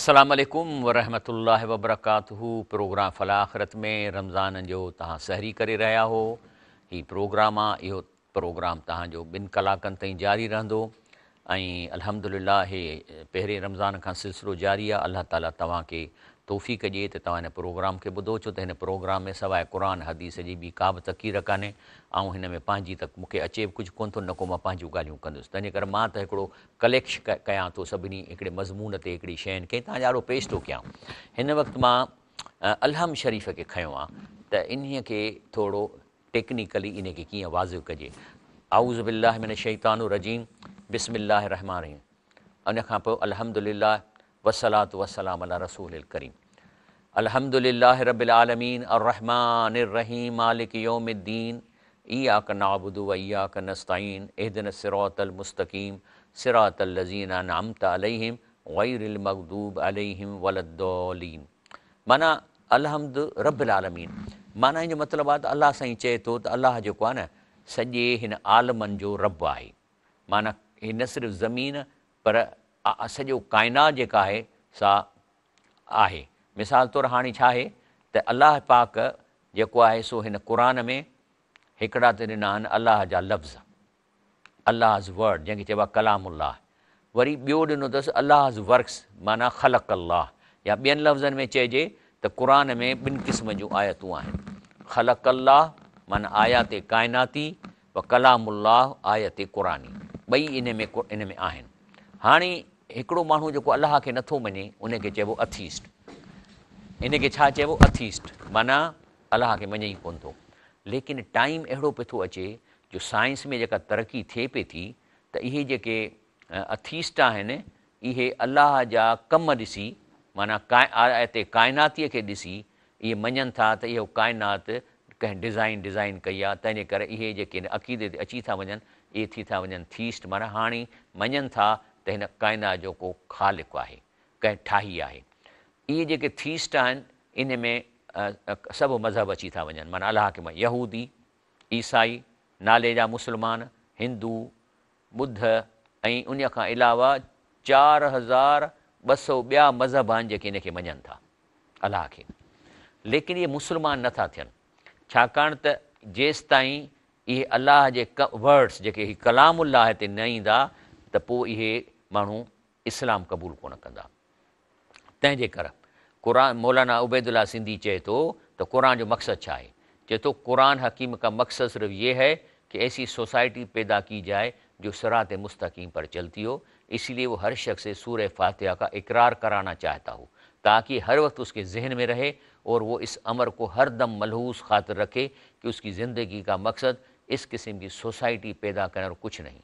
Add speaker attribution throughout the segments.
Speaker 1: السلام علیکم ورحمۃ اللہ وبرکاتہ پروگرام فلاخرت میں رمضان جو تہاں سحری کرے رہا ہو ہی پروگرام آ یہ پروگرام تہاں جو بن کلاکن تین جاری رہندو الحمدللہ الحمد للہ رمضان کا سلسلہ جاری ہے اللہ تعالیٰ تعالیٰ کے तौफ़ीक़ ॾिए त तव्हां हिन प्रोग्राम खे ॿुधो छो त हिन प्रोग्राम में सवाइ क़ुर हदीस जी ॿी का बि तकीर कान्हे ऐं हिन में पंहिंजी त मूंखे अचे बि कुझु कोन थो न को मां पंहिंजूं ॻाल्हियूं कंदुसि तंहिंजे करे मां त हिकिड़ो कलेक्श कयां थो सभिनी हिकिड़े मज़मून ते हिकिड़ी शयुनि खे तव्हां ॾाढो पेश थो कयां हिन वक़्तु मां अलहम शरीफ़ खे खयों आ त इन्हीअ खे थोरो टेक्निकली इन खे कीअं वाज़ु कजे आउज़ बिला मिन रजीम बिस्मिल्ला रहमान रहीम उन खां पोइ अलहम वसलात वसलाम अला रसूल करीम अलहमदिल्ला रबालमीन अर्रहमानरहीम मालिक योमद्दीन ईयाक नाबुदु वैयाक नस्तीन एहदन सिरातलमस्तकीम सिरातलजीन नामत अलहम गैरमकदूब अलहम वलद्दौलीन माना अलहमद रबालमीन माना हिन जो मतिलबु आहे त अलाह साईं चए थो त अलाह जेको आहे न सॼे हिन आलमनि जो रब आहे माना हे न सिर्फ़ु ज़मीन पर सॼो काइनात जेका आहे सा आहे मिसाल तौरु हाणे छा आहे त अलाह पाक जेको आहे सो हिन क़ुर में हिकिड़ा त ॾिना आहिनि अलाह जा लफ़्ज़ अलाहज़ वर्ड जंहिंखे चइबो आहे कलाम अलाह वरी ॿियो ॾिनो अथसि अलाहज़ वर्क्स माना ख़लक अलाह या ॿियनि लफ़्ज़नि में चइजे त क़ुर में ॿिनि क़िस्म जूं आयतूं आहिनि ख़लक अलाह माना आयात काइनाती व कलाम अलाह आयत क़ुरानी ॿई इन में इन में आहिनि हाणे हिकिड़ो माण्हू जेको अलाह खे नथो मञे उनखे चइबो अथीस्ट इनखे छा चइबो अथीस्ट माना अलाह खे मञे ई कोन थो लेकिन टाइम अहिड़ो पियो थो अचे जो साइंस में जेका तरक़ी थिए पई थी त इहे जेके अथीस्ट आहिनि इहे अलाह जा कम ॾिसी माना काय हिते काइनातीअ खे ॾिसी इहे मञनि था त इहो काइनात कंहिं डिज़ाइन डिज़ाइन कई आहे तंहिंजे करे इहे जेके इन अक़ीदे ते अची था वञनि इहे थी था वञनि थीस्ट माना हाणे मञनि था त हिन काइना जो को ख़ालिक आहे कंहिं ठाही आहे इहे जेके थीस्ट आहिनि इन में सभु मज़हब अची था वञनि माना अलाह खे यहूदी ईसाई नाले जा मुस्लमान हिंदू ॿुध ऐं उन खां अलावा चारि हज़ार ॿ सौ ॿिया मज़हब आहिनि जेके इन मञनि था अलाह खे लेकिन इहे मुस्लमान नथा थियनि छाकाणि त जेसि ताईं इहे अलाह जे क वर्ड्स जेके कलाम कलामुल्ला हिते न ईंदा त पोइ इहे माण्हू इस्लाम क़बूल कोन कंदा तंहिंजे कर क़ुरान मौलाना उबैदुल्ला सिंधी चए थो तो कुरान जो मक़सद छा है चए तो क़ुरान हकीम का मकसद सिर्फ ये है कि ऐसी सोसाइटी पैदा की जाए जो सरात मुस्तकीम पर चलती हो इसलिए वो हर शख्स से सूर फातह का इकरार कराना चाहता हो ताकि हर वक्त उसके जहन में रहे और वो इस अमर को हर दम मलहूस खातर रखे कि उसकी ज़िंदगी का मकसद इस किस्म की सोसाइटी पैदा करना और कुछ नहीं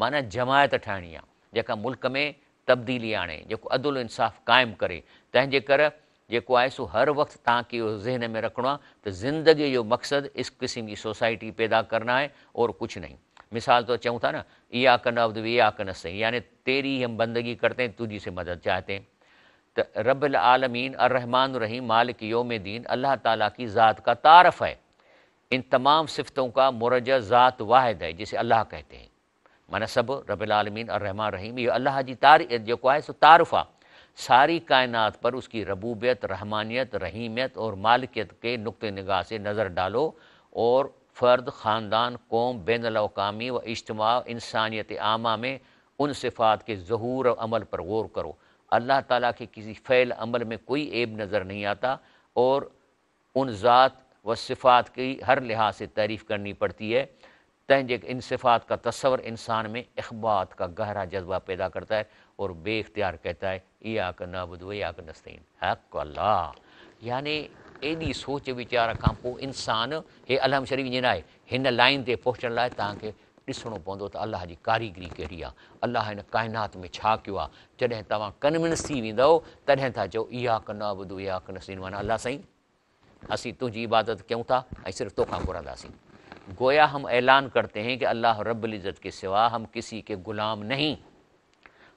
Speaker 1: माना जमायत ठाहिणी आहे जेका मुल्क में तब्दीली आणे जेको अदुल इंसाफ़ क़ाइमु करे तंहिंजे करे जेको आहे सो हर वक़्तु तव्हांखे इहो ज़हन में रखिणो आहे त ज़िंदगीअ जो मक़सदु इस क़िस्म जी सोसाइटी पैदा करना आहे और कुझु नहीं मिसाल तो चऊं था न इहा कन अब्द इहा कन सही यानी तेरी हम बंदगी करते हैं तुझी से मदद चाहते हैं तो रब्बल आलमीन अर रहमान रहीम मालिक योम दीन अल्लाह ताला की ज़ात का तारफ़ है इन तमाम सिफतों का मुरज ज़ात वाहिद है जिसे अल्लाह कहते हैं मनसब रबालमीन और रहमान रहीम ये अल्लाह जी तार जो है सो तारफ़ा सारी कायनात पर उसकी रबूबियत रहमानियत रहीमियत और मालिकियत के नुक़ नगाह से नज़र डालो और फ़र्द ख़ानदान कौम बैन अवी व इज्तम इंसानियत आमा में उन सिफ़ात के जहूर और अमल पर गौर करो अल्लाह ताला के किसी फ़ैल अमल में कोई ऐब नज़र नहीं आता और उन ज़ात व सिफ़ात की हर लिहाज से तारीफ़ करनी पड़ती है तंहिंजे इन सिफ़ात का तस्वर इंसान में अखबात का गहरा जज्बा पैदा करता है और बे इख्तियार कहता है ये आक नाबुदो ये आक नस्तीन हक अल्लाह यानी एॾी सोच वीचार खां पोइ इंसानु हे अलहम शरीफ़ जे न आहे हिन लाइन ते पहुचण लाइ तव्हांखे ॾिसणो पवंदो त अलाह जी कारीगरी कहिड़ी आहे अलाह हिन काइनात में छा कयो आहे जॾहिं तव्हां कन्विंस थी वेंदव तॾहिं था चओ इहा कना ॿुधो इहा कनसीन माना अलाह साईं असीं तुंहिंजी इबादत कयूं था ऐं सिर्फ़ु गोया हम ऐलान करते हैं कि अल्लाह रब्ज़त के सिवा हम किसी के ग़ुलाम नहीं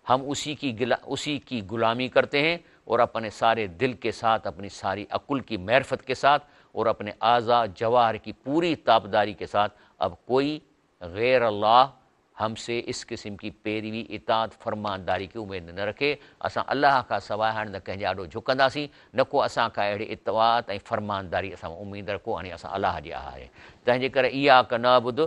Speaker 1: हम उसी की गिला उसी की ग़ुलामी करते हैं और अपने सारे दिल के साथ अपनी सारी अकुल की मैरफत के साथ और अपने आज़ा जवाहर की पूरी तापदारी के साथ अब कोई गैर अल्लाह हमसे इस क़िस्म की पैरवी इताद फरमानदारी की उमेद न रखे असां अल्लाह का सवाए हाँ न कंहिंजे आॾो झुकंदासीं न को अस खां अहिड़ी इतवात ऐं फरमानदारी असां उमेद रखो हाणे असां अलाह जे आहे तंहिंजे करे इहा क न ॿुध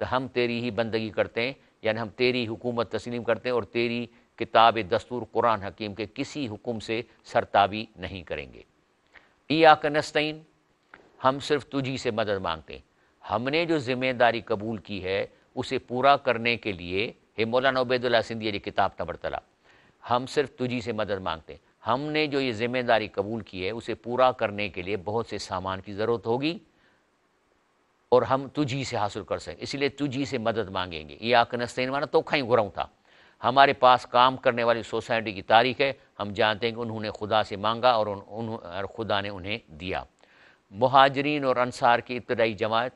Speaker 1: त हम तेरी ही बंदगी करते हैं यानी हम तेरी हुकूमत तस्लीम करते हैं और तेरी किताब दस्तूर कुरान हकीम के किसी हुकुम से सरताबी नहीं करेंगे इया कनस्तैन हम सिर्फ तुझी से मदद मांगते हैं हमने जो ज़िम्मेदारी कबूल की है उसे पूरा करने के लिए हे मौलाना उबैदुल्ला सिंधिया जी किताब तबरतला हम सिर्फ तुझी से मदद मांगते हैं हमने जो ये ज़िम्मेदारी कबूल की है उसे पूरा करने के लिए बहुत से सामान की ज़रूरत होगी और हम तुझी से हासिल कर सकें इसलिए तुझी से मदद मांगेंगे ये आकनस्तैन माना तोखा ही घुराऊँ था हमारे पास काम करने वाली सोसाइटी की तारीख है हम जानते हैं कि उन्होंने खुदा से मांगा और उन, उन, उन खुदा ने उन्हें दिया महाजरीन और अनसार की इब्तदाई जमात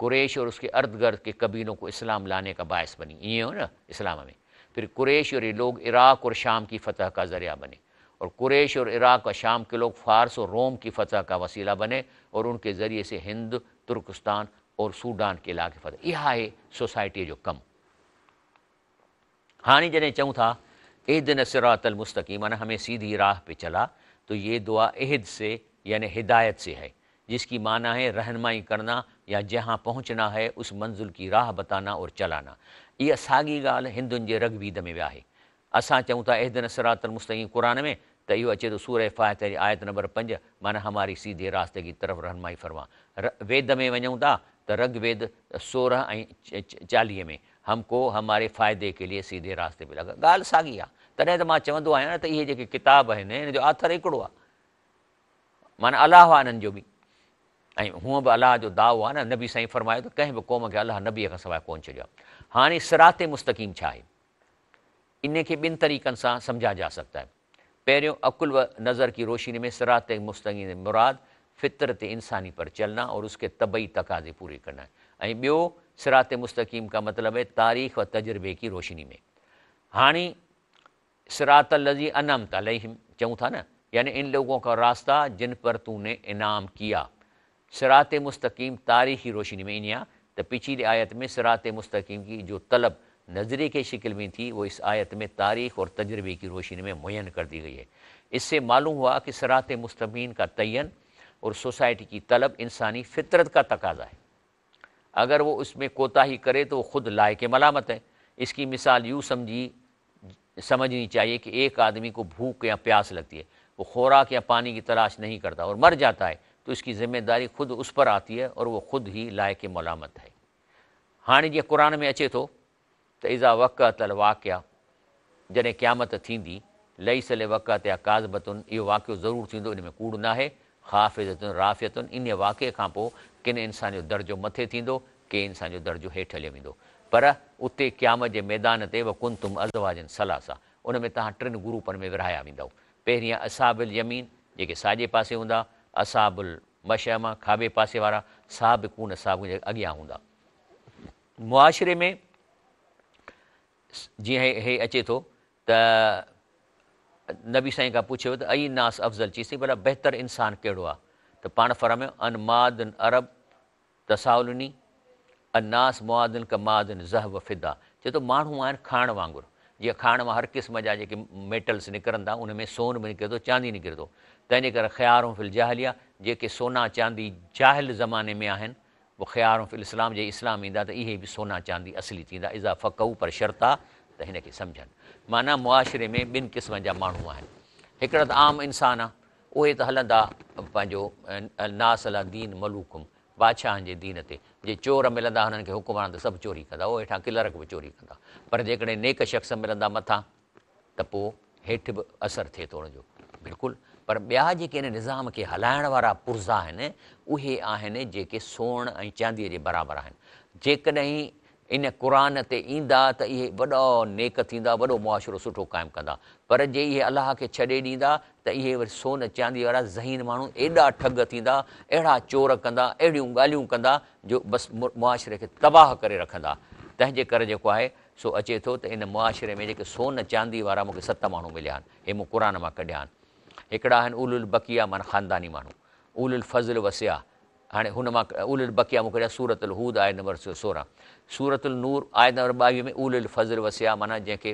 Speaker 1: कुरेश और उसके अर्द गर्द के कबीलों को इस्लाम लाने का बायस बनी ये हो ना इस्लाम में फिर कुरेश और ये लोग इराक और शाम की फतह का ज़रिया बने और कुरेश और इराक और शाम के लोग फ़ारस और रोम की फतह का वसीला बने और उनके ज़रिए से हिंद तुर्कस्तान और सूडान के इलाके फतह यह है सोसाइटी जो कम हाँ जॾहिं चऊं था एहद न सिरातल मुस्तकीम माना हमें सीधी राह पे चला तो ये दुआ एहद से यानि हिदायत से है जिसकी माना है रहनमाई करना या جہاں پہنچنا ہے اس منزل کی راہ بتانا اور چلانا یہ ساگی گال ہندون جے रग वीद में विया اسا असां تا اہدن سرات नसरात قرآن میں में त اچھے अचे سورہ सूर फ़ात आयत नंबर पंज माना हमारी सीधे रास्ते طرف तरफ़ रहनमाई फरमां र वेद में वञूं رگ त रग वेद सोरहं ऐं में हम को हमारे फ़ाइदे के लिए सीधे रास्ते पे लॻा ॻाल्हि साॻी आहे तॾहिं त मां चवंदो आहियां न त इहे किताब आहिनि हिन आथर ऐं हूअं बि अलाह जो दाव आहे न नबी साईं फरमायो त कंहिं बि क़ौम खे अलाह नबीअ खां सवाइ कोन छॾियो आहे हाणे मुस्तक़ीम छा आहे इन खे ॿिनि तरीक़नि सां सम्झा जा सघंदा आहिनि पहिरियों अकुल व नज़र की रोशनी में सिरात मुस्तक़ीम मुराद फितरत इंसानी पर चलना और उसके तबई तकाज़े पूरे करना ऐं ॿियो सिरात मुस्तक़ीम का मतिलबु है तारीख़ व तजुर्बे की रोशनी में हाणे सिरात लज़ी अनम तलहिम चऊं था न यानी इन लोगों का रास्ता जिन पर तूने इनाम किया सरात मुस्तकीम तारीखी रोशनी में यहाँ तो पिछली आयत में सरात मुस्तकीम की जो तलब नजरे के शिकल में थी वो इस आयत में तारीख और तजर्बे की रोशनी में मुयन कर दी गई है इससे मालूम हुआ कि सरात मुस्तकीम का तयन और सोसाइटी की तलब इंसानी फितरत का तकाजा है अगर वो उसमें कोताही करे तो वो खुद लाए के मलामत है इसकी मिसाल यूँ समझी समझनी चाहिए कि एक आदमी को भूख या प्यास लगती है वो खुराक या पानी की तलाश नहीं करता और मर जाता है तो इसकी ज़िम्मेदारी खुद उस पर आती है और वो खुद ही लायक मलामत है हाँ जीअं क़ुर में अचे तो त तो इज़ा वक़त वाक वाक़िया क्यामत क़यामत थींदी लई सल वक़त या काज़बतुनि यो वाक्य ज़रूर थी इन में कूड़ ना आहे हाफ़िज़तुनि राफ़ियतुनि इन वाक्य का पोइ किन इंसान जो दर्जो मथे थो कें इंसान जो दर्जो हेठि हलियो वेंदो पर उते क़यामत के मैदान ते वकुन तुम अज़वाजन सलासा उन में तव्हां टिनि में वहाया वो पहिरियां असाबिल यमीन जेके साजे पासे हूँ असाबु मशहम आहे खाॿे पासे वारा साबुकून साबु जे अॻियां हूंदा मुआशिरे में जीअं हे अचे थो त नबी साईं खां पुछियो त अई नास अफ़ज़ल चीसीं भला बहितर इंसानु कहिड़ो आहे त पाण फरम अल अनमादन अरब तसावलिनी अनास मुआन कमादन ज़ह बफ़िदा चए थो माण्हू आहिनि खाण वांगुरु जीअं खाण मां हर क़िस्म जा जेके मेटल्स निकिरंदा उन में सोन बि निकिरंदो चांदी निकिरंदो तंहिंजे करे ख़्यालु उफ़िल जाहिलीया जेके सोना चांदी जाहिल ज़माने में आहिनि उहे फिल इस्लाम जे इस्लाम ईंदा त इहे बि सोना चांदी असली थींदा इज़ा फ़क़ऊ पर शर्त आहे त हिन खे सम्झनि माना मुआशिरे में ॿिनि क़िस्मनि जा माण्हू आहिनि हिकिड़ा त आम इंसान आहे उहे त हलंदा पंहिंजो नास अला दीन मलूकुम बादशाहनि जे दीन ते जे चोर मिलंदा हुननि खे हुकुमरान त सभु चोरी कंदा उहे हेठां किलरक बि चोरी कंदा पर जेकॾहिं नेक शख़्स मिलंदा मथां त पोइ हेठि बि असरु थिए थो हुनजो बिल्कुलु पर ॿिया जे हिन निज़ाम के हलाइण वारा पुर्ज़ा आहिनि उहे आहिनि जेके सोन ऐं चांदीअ जे बराबरि आहिनि जेकॾहिं इन क़ुर ते ईंदा त इहे वॾो नेक थींदा वॾो मुआशिरो सुठो क़ाइमु कंदा पर जे इहे अलाह खे छॾे ॾींदा त इहे वरी सोन चांदी वारा ज़हीन माण्हू एॾा ठग थींदा अहिड़ा चोर कंदा अहिड़ियूं ॻाल्हियूं कंदा जो बसि मुआशिरे खे तबाह करे रखंदा तंहिंजे करे जेको आहे सो अचे थो त इन मुआशिरे में जेके सोन चांदी वारा मूंखे सत माण्हू मिलिया आहिनि हे मूं क़ुर मां कढिया आहिनि हिकिड़ा आहिनि उल उलबकिया माना ख़ानदानी माण्हू उल उल फज़ल वसिया हाणे हुन मां उल उलबकिया मूंखे सूरत उल हूद आयत नंबर सोरहं सूरत उल नूर आयत नंबर ॿावीह में उल उल फज़ल वसिया माना जंहिंखे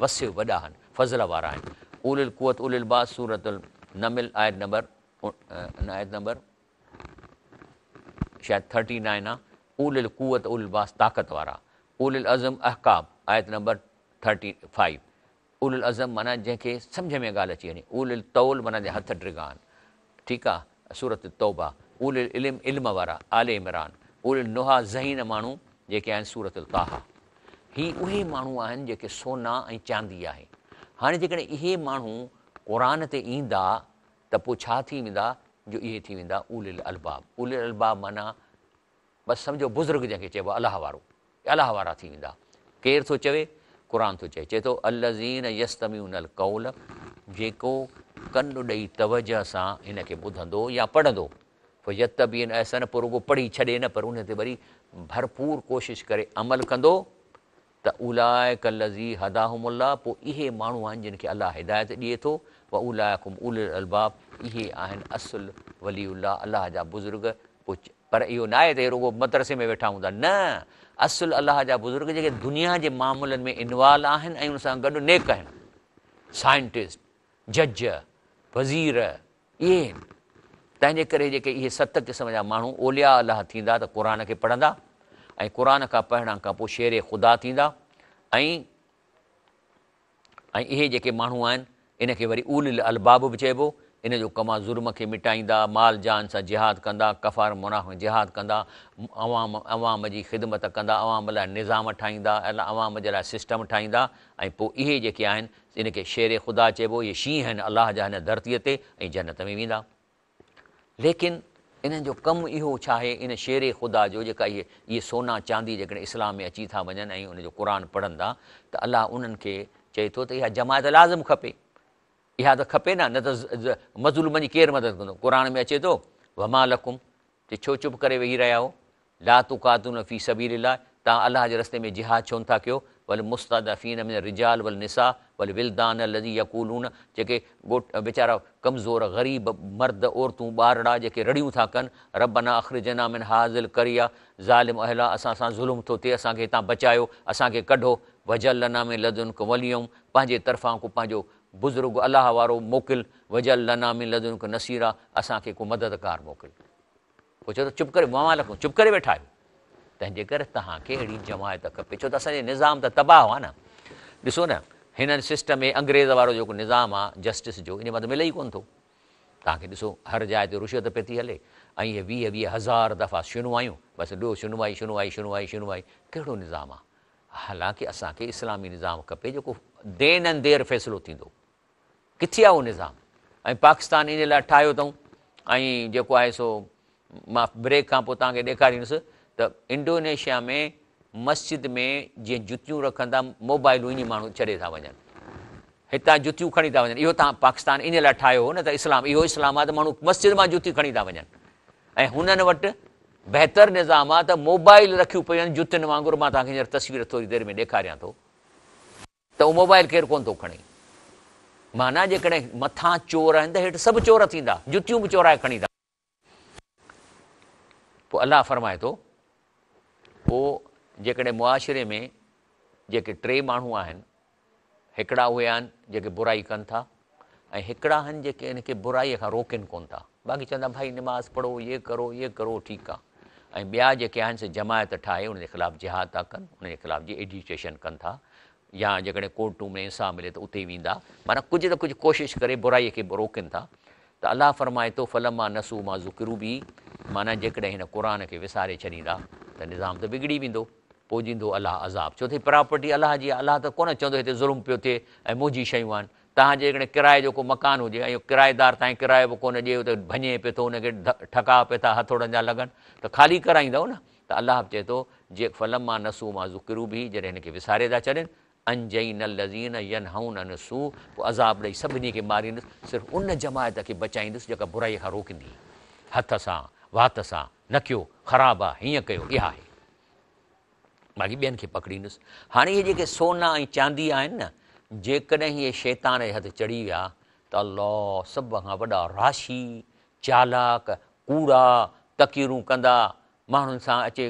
Speaker 1: वस वॾा आहिनि फज़ल वारा आहिनि उल उल कुवत उल उलबा सूरत उल नमिल आयत नंबर आयत नंबर शायदि थर्टी नाइन आहे उल उल कुवत उल बास ताक़त वारा उल उल अज़म अहकाब आयत नंबर थर्टी फाइव उल उल अज़हम माना जंहिंखे सम्झ में ॻाल्हि अची वञे उल इल तौल माना हथ हथु ड्रिगानि ठीकु आहे सूरत तौबा उलुल इल्म इल्म वारा आले इमरान उल नुहा ज़हीन माण्हू जेके आहिनि सूरत ताहा ही उहे माण्हू आहिनि जेके सोना ऐं चांदी आहे हाणे जेकॾहिं इहे माण्हू क़रान ते ईंदा त पोइ छा थी वेंदा जो इहे थी वेंदा उल इल अलबाब उल इल अलबाब माना बसि सम्झो बुज़ुर्ग जंहिंखे चइबो आहे अलाह वारो अलाह वारा थी वेंदा केरु थो चवे क़ुर थो चए चए थो अलज़ीन यसल जेको कन ॾेई तवज सां हिनखे ॿुधंदो या पढ़ंदो पोइ यत बि न अहसन पर रुगो पढ़ी छॾे न पर उन ते वरी भरपूर कोशिशि करे अमल कंदो त उलाए कलज़ी हदा पोइ इहे माण्हू आहिनि जिन खे अलाह हिदायत ॾिए थो अलबाब इहे आहिनि असुल वली उल्ला अलाह जा बुज़ुर्ग पर इहो न आहे त रुगो मदरसे में वेठा हूंदा न असुल अलाह जा बुज़ुर्ग जेके दुनिया जे मामलनि में इनवॉल्व आहिनि ऐं उन सां गॾु नेक आहिनि साइंटिस्ट जज वज़ीर इहे आहिनि तंहिंजे करे जेके इहे सत क़िस्म जा माण्हू ओलिया अलाह थींदा त क़ुर खे पढ़ंदा ऐं क़ुर खां पढ़ण खां पोइ शेर ख़ुदा थींदा ऐं ऐं इहे जेके माण्हू आहिनि इनखे वरी उल अलबाब बि चइबो इन जो कमु आहे ज़ुर्म खे मिटाईंदा माल जान सां जिहाद कंदा कफ़ार मुनाफ़ में जिहाद कंदा अवाम अवाम जी ख़िदमत कंदा अवाम लाइ निज़ाम ठाहींदा अला अवाम जे लाइ सिस्टम ठाहींदा ऐं पोइ इहे जेके आहिनि इनखे शेर ख़ुदा चइबो इहे शींहं आहिनि अलाह जा हिन धरतीअ ते ऐं जनत में वेंदा लेकिन इन्हनि जो कमु इहो छा आहे इन शेर ख़ुदा जो जेका इहे इहे सोना चांदी जेकॾहिं इस्लाम में अची था वञनि ऐं उनजो क़ुर पढ़ंदा त अलाह उन्हनि खे चए थो त इहा जमायत लाज़िम खपे इहा त खपे न न त मज़ूल जी केरु मदद कंदो क़ुर में अचे थो वमा लखुम त छो चुप करे वेही रहिया हो लातू कातू न फी सबीर ला तव्हां अलाह जे रस्ते में जिहाद छो न था कयो भले मुस्तादा फ़ी न रिजाल वल निसा भले विलदान लज़ी या कुलून जेके ॻोट वीचारा कमज़ोर ग़रीब मर्द औरतूं ॿारड़ा जेके रड़ियूं था कनि रॿ न अख़र जना मन हाज़िल करिया ज़ालिम अहला असां सां ज़ुल्म थो थिए असांखे हितां बचायो असांखे कढो वज़ला में लदुनि कु वलियऊं पंहिंजे तरफ़ां को पंहिंजो बुज़ुर्ग अलाह वारो मोकिल वजल लनामी लज़ नसीरा असांखे को मददगार मोकिल पोइ चयो त चुप करे मां लखूं चुप करे वेठा आहियो तंहिंजे करे तव्हांखे अहिड़ी जमायत खपे छो त असांजो निज़ाम त तबाहु आहे न ॾिसो न हिन सिस्टम में अंग्रेज़ वारो जेको निज़ाम आहे जस्टिस जो इन मां त मिले ई कोन्ह थो तव्हांखे ॾिसो हर जाइ ते रुशियत पई थी हले ऐं इहे वीह वीह हज़ार दफ़ा शुनवाइयूं बसि ॾियो सुनवाई शुनवाई शुनवाई शुनवाई कहिड़ो निज़ाम आहे हालांकि असांखे इस्लामी निज़ाम खपे जेको देननि देरि फ़ैसिलो थींदो किथे आहे उहो निज़ाम ऐं पाकिस्तान इन लाइ ठाहियो अथऊं ऐं जेको आहे सो मां ब्रेक खां पोइ तव्हांखे ॾेखारींदुसि त इंडोनेशिया में मस्जिद में जीअं जुतियूं रखंदा मोबाइलूं ई माण्हू छॾे था वञनि हितां जुतियूं खणी था वञनि इहो तव्हां पाकिस्तान इन लाइ ठाहियो हो न त इस्लाम इहो इस्लाम आहे त माण्हू मस्जिद मां जुतियूं खणी था वञनि ऐं हुननि वटि बहितरु निज़ाम आहे त मोबाइल रखियूं पियूं आहिनि जुतियुनि वांगुरु मां तव्हांखे हींअर तस्वीर थोरी देरि में ॾेखारियां थो त उहो मोबाइल केरु कोन थो खणे माना जेकॾहिं मथां चोर आहिनि त हेठि सभु चोर थींदा जुतियूं बि चोराए खणी था पोइ अलाह फ़रमाए थो पोइ जेकॾहिं मुआशिरे में जेके टे माण्हू आहिनि हिकिड़ा उहे आहिनि जेके बुराई कनि था ऐं हिकिड़ा आहिनि जेके खे बुराईअ खां रोकिनि कोन्ह था बाक़ी चवंदा भाई निमाज़ पढ़ो इहे करो इहे करो ठीकु आहे ऐं ॿिया जेके आहिनि से जमायत ठाहे उनजे ख़िलाफ़ु जिहाद था कनि उनजे ख़िलाफ़ जी एजुकेशन कनि था या जेकॾहिं कोर्टूं में इंसाह मिले त उते वेंदा माना कुझु न कुझु कोशिशि करे बुराईअ खे रोकनि था त अलाह फ़रमाए थो फलम मां नसू मां ज़ुकिरू बि माना जेकॾहिं हिन क़ुर खे विसारे छॾींदा त निज़ाम त बिगड़ी वेंदो पोइ जींदो अलाह अज़ाब छो थी प्रॉपर्टी अलाह जी आहे अलाह त कोन चवंदो हिते ज़ुल्म पियो थिए ऐं मुंहिंजी शयूं आहिनि तव्हांजे हिकिड़े किराए जो को मकान हुजे ऐं किराएदार ताईं किरायो बि कोन ॾिए त भञे पियो थो हुनखे ठका पिए था हथोड़नि जा लॻनि त ख़ाली कराईंदव न त अलाह चए थो जे फलम मां नसू मां ज़ुकिरू बि जॾहिं हिनखे विसारे था छॾनि लज़ीन यन हऊं न सू पोइ अज़ाब ॾेई सभिनी खे मारींदुसि सिर्फ़ु उन जमायत खे बचाईंदुसि जेका बुराईअ खां रोकींदी हथ सां वात सां न कयो ख़राबु आहे हीअं कयो इहा आहे बाक़ी ॿियनि खे पकड़ींदुसि हाणे इहे जेके सोना ऐं चांदी आहिनि न जेकॾहिं इहे शैतान जे हथु चढ़ी विया त अलो सभ खां वॾा राशी चालाक कूड़ा तकीरूं कंदा माण्हुनि सां अचे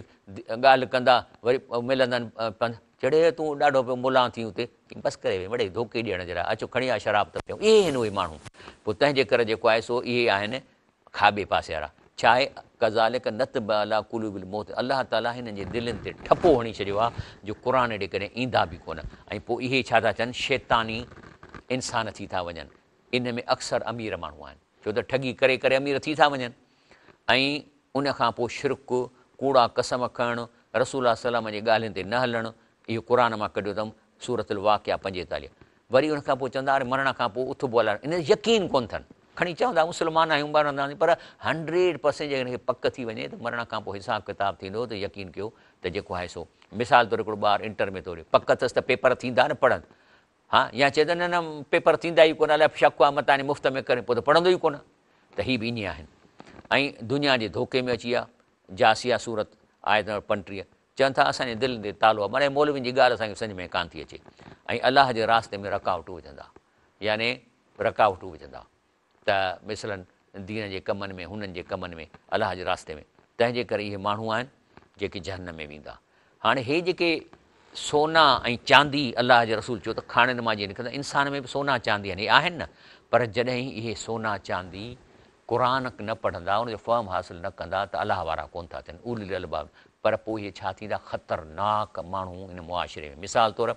Speaker 1: ॻाल्हि कंदा वरी मिलंदा आहिनि चढ़े तूं ॾाढो पियो मुला थी उते बसि करे वड़े धोके ॾियण जे लाइ अचो खणी आहे शराब त पियूं इहे आहिनि उहे माण्हू पोइ तंहिंजे करे जेको आहे सो इहे आहिनि खाॿे पासे वारा छा आहे नत कज़ालक नताला मोत अलाह ताला हिननि जे दिलनि ते ठपो हणी छॾियो आहे जो क़ुर जे करे ईंदा बि कोन ऐं पोइ इहे छा था चवनि शैतानी इंसान थी था वञनि इन में अक्सर अमीर माण्हू आहिनि छो त ठगी करे करे अमीर थी था वञनि ऐं उनखां पोइ शिरक कूड़ा कसम खणणु रसूला सलाम जे ॻाल्हियुनि ते न हलणु इहो क़ुर मां कढियो अथमि सूरत उल आहे पंजेतालीह वरी उनखां पोइ चवंदा हाणे मरण खां पोइ उथ ॿोलाइणु इन यकीन कोन अथनि खणी चवंदा मुस्लमान आहियूं मरंदासीं पर हंड्रेड परसेंट जेकॾहिं पक थी वञे त मरण खां पोइ हिसाबु किताबु थींदो त यकीन कयो त जेको आहे सो मिसाल तौरु हिकिड़ो ॿारु इंटर में थो ॾे पक अथसि त पेपर थींदा न पढ़नि हा या चए त न न पेपर थींदा ई कोन अलाए शक आहे मता न मुफ़्त में करे पोइ त पढ़ंदो ई कोन त ही बि ईअं आहिनि ऐं दुनिया जे धोके में अची विया जासिया सूरत आए त पंटीह चवनि था असांजे दिलि ते तालो आहे माना मोलवियुनि जी ॻाल्हि असांखे सम्झ में कान थी अचे ऐं अलाह जे रास्ते में रकावटूं विझंदा याने रकावटूं विझंदा त मिसलनि दीन जे कमनि में हुननि जे कमनि में अलाह जे रास्ते में तंहिंजे करे इहे माण्हू आहिनि जेके जहन में वेंदा हाणे इहे जेके सोना ऐं चांदी अलाह जे रसूल चयो त खाणनि मां जीअं निकिरंदा इंसान में बि सोना चांदी यानी आहिनि न पर जॾहिं इहे सोना चांदी क़ुर न पढ़ंदा उनजो फॉर्म हासिलु न कंदा त अलाह वारा कोन था थियनि उल उर्बाब पर पोइ इहे छा थींदा ख़तरनाक माण्हू हिन मुआशिरे में मिसाल तौरु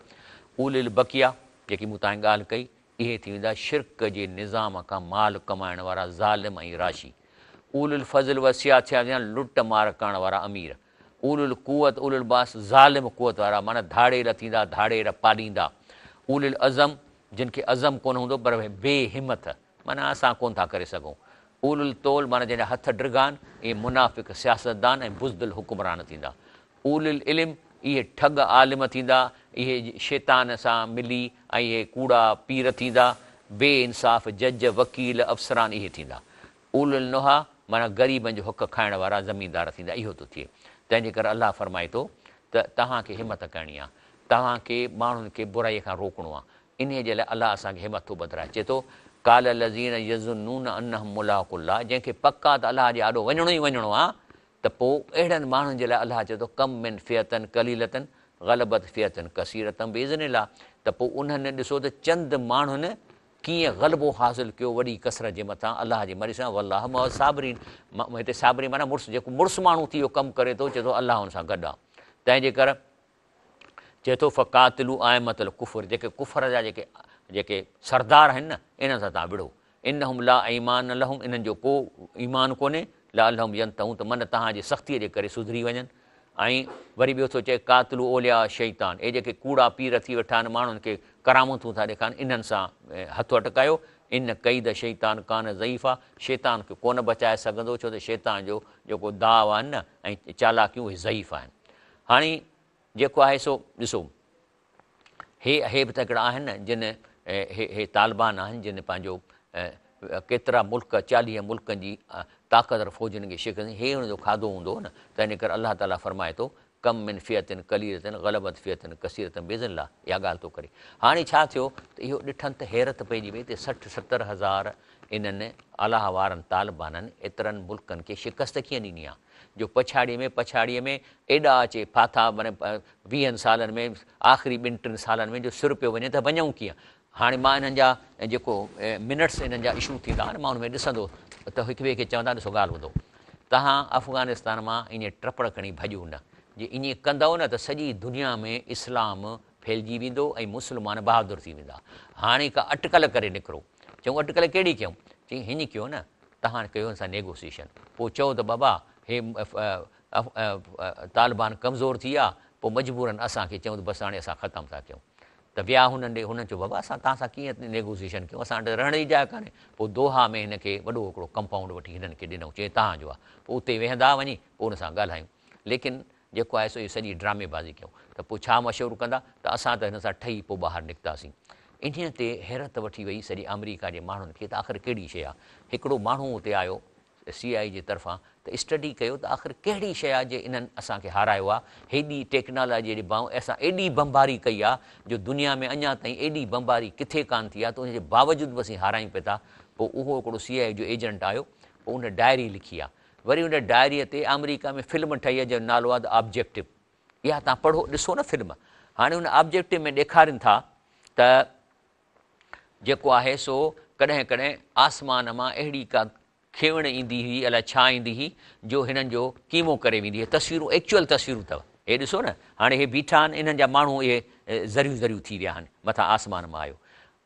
Speaker 1: उलिल बकिया जेकी मूं ताईं ॻाल्हि कई इहे थी वेंदा शिरक जे निज़ाम खां माल कमाइण वारा ज़ालिम ऐं राशी उल फज़ल वसिया थिया जीअं लुट मार करण वारा अमीर उल कुवत उल बास ज़ालिम कुवत वारा माना धाड़े र थींदा धाड़े र उल उलुल अज़म जिन खे अज़म कोन हूंदो पर बे हिमथ माना असां कोन था करे सघूं उल तोल माना जंहिंजा हथ ड्रिगा इहे सियासतदान ऐं बुज़दिल हुकुमरान थींदा उल इल्म इहे ठग आलिम थींदा इहे शैतान सां मिली ऐं इहे कूड़ा पीर थींदा बे इंसाफ़ जज वकील अफ़सरान इहे थींदा उल नुहा माना ग़रीबनि जो हक़ु खाइण वारा ज़मीनदार थींदा इहो थो थिए तंहिंजे करे अलाह फ़रमाए थो त तव्हांखे हिमत करणी आहे तव्हांखे माण्हुनि खे बुराईअ खां रोकणो आहे इन जे लाइ अलाह असांखे हिमत थो बदिराए अचे थो काल लज़ीन यज़नून अनहम मुलाक़ अलाह जंहिंखे पक आहे त अलाह जे आॾो वञिणो ई वञिणो आहे त पोइ अहिड़नि माण्हुनि जे लाइ अलाह चए थो कम मिन फ़ियतनि कलीलतनि ग़लबत फ़ियतनि कसीरतम बि इज़न लाइ त पोइ उन्हनि ॾिसो त चंद माण्हुनि कीअं ग़लबो हासिलु कयो वॾी कसरत जे मथां अलाह जे मरी सां वल्लाह मोह साबरीन हिते साबरी माना मुड़ुसु जेको मुड़ुसु माण्हू थी वियो कमु करे थो चए थो अलाह हुन सां गॾु आहे तंहिंजे करे चए थो फ़क़ातिलू आए मतलबु कुफुर जेके कुफर जा जेके जेके सरदार आहिनि न इन सां तव्हां विढ़ो इन हुम ला ईमान न इन्हनि जो को ईमान कोन्हे ला लहूं यनि त त मन तव्हांजे सख़्तीअ जे करे सुधरी वञनि ऐं वरी ॿियो थो चए कातलू ओलिया शैतान इहे जेके कूड़ा पीर थी वेठा आहिनि माण्हुनि खे करामतूं था ॾेखारनि इन्हनि सां हथु अटकायो इन क़ईद शैतान कान ज़ईफ़ आहे शैतान खे कोन बचाए सघंदो छो त शैतान जो जेको दाव आहे न ऐं चालाकियूं उहे ज़ईफ़ आहिनि हाणे जेको आहे सो ॾिसो हे हे बि त हिकिड़ा आहिनि जिन हे तालिबान आहिनि जिन पंहिंजो केतिरा मुल्क़ चालीह मुल्कनि जी ताक़तर फ़ौजनि खे शिक हुनजो खाधो हूंदो न त हिन करे अलाह ताला फ़रमाए थो कम मिन फियतनि कलीरतनि ग़लबत फियतनि कसीरतनि बेज़न लाइ इहा ॻाल्हि थो करे हाणे छा थियो त इहो ॾिठनि त हैरत पइजी वई त सठि सतरि हज़ार इन्हनि अलाह वारनि तालिबाननि एतिरनि मुल्क़नि खे शिकस्त कीअं ॾिनी आहे जो पछाड़ीअ में पछाड़ीअ में एॾा अचे फाथा माना वीहनि सालनि में आख़िरी ॿिनि टिनि सालनि में जो सुर पियो वञे त वञूं कीअं हाणे मां हिननि जा जेको मिनट्स हिननि जा इशू थींदा आहिनि मां हुनमें ॾिसंदो त हिकु ॿिए खे चवंदा ॾिसो ॻाल्हि हूंदो तव्हां अफ़गानिस्तान मां ईअं टपड़ खणी भॼो न जे ईअं कंदव न त सॼी दुनिया में इस्लाम फैलिजी वेंदो ऐं मुस्लमान बहादुरु थी वेंदा हाणे का अटकल करे निकिरो चऊं अटकल कहिड़ी कयूं चई हीअं कयो न तव्हां कयो हिन सां नेगोसिएशन पोइ चओ त बाबा हे तालिबान कमज़ोर थी विया पोइ मजबूरनि असांखे चऊं त बसि हाणे असां ख़तमु था कयूं त विया हुननि ॾे हुननि चयो बाबा असां तव्हां सां कीअं नेगोसिएशन कयूं असां वटि रहण जी जाइ कोन्हे पोइ दोहा में हिनखे वॾो हिकिड़ो कंपाउंड वठी हिननि खे ॾिनऊं चए तव्हांजो आहे पोइ उते वेहंदा वञी पोइ हुन सां ॻाल्हायूं लेकिन जेको आहे सो इहो सॼी ड्रामेबाज़ी कयूं त पोइ छा मशहूरु कंदा त असां त हिन सां ठही पोइ ॿाहिरि निकितासीं इन्हीअ ते हैरत वठी वई सॼी अमरीका जे माण्हुनि खे त आख़िर कहिड़ी शइ आहे हिकिड़ो माण्हू हुते आयो सी आई जे तरफ़ां त स्टडी कयो त आख़िर कहिड़ी शइ आहे जे इन्हनि असांखे हारायो आहे हेॾी टेक्नोलॉजी जे भाऊं असां एॾी बमबारी कई आहे जो दुनिया में अञा ताईं एॾी बमबारी किथे कान थी आहे त उनजे बावजूदि बि असीं हारायूं पिया था पोइ उहो हिकिड़ो सी आई जो एजेंट आयो पोइ उन डायरी लिखी आहे वरी उन डायरीअ ते अमेरिका में फिल्म ठही आहे जंहिंजो नालो आहे द ऑब्जेक्टिव इहा तव्हां पढ़ो ॾिसो न फिल्म हाणे हुन ऑब्जेक्टिव में ॾेखारनि था त जेको आहे सो कॾहिं कॾहिं आसमान मां अहिड़ी का खेवण ईंदी हुई अलाए छा ईंदी हुई जो हिननि जो कीमो करे वेंदी हुई तस्वीरूं एक्चुअल तस्वीरूं अथव हे ॾिसो न हाणे हे बीठा आहिनि इन्हनि जा माण्हू इहे ज़रियूं ज़रियूं थी विया आहिनि मथां आसमान मां आयो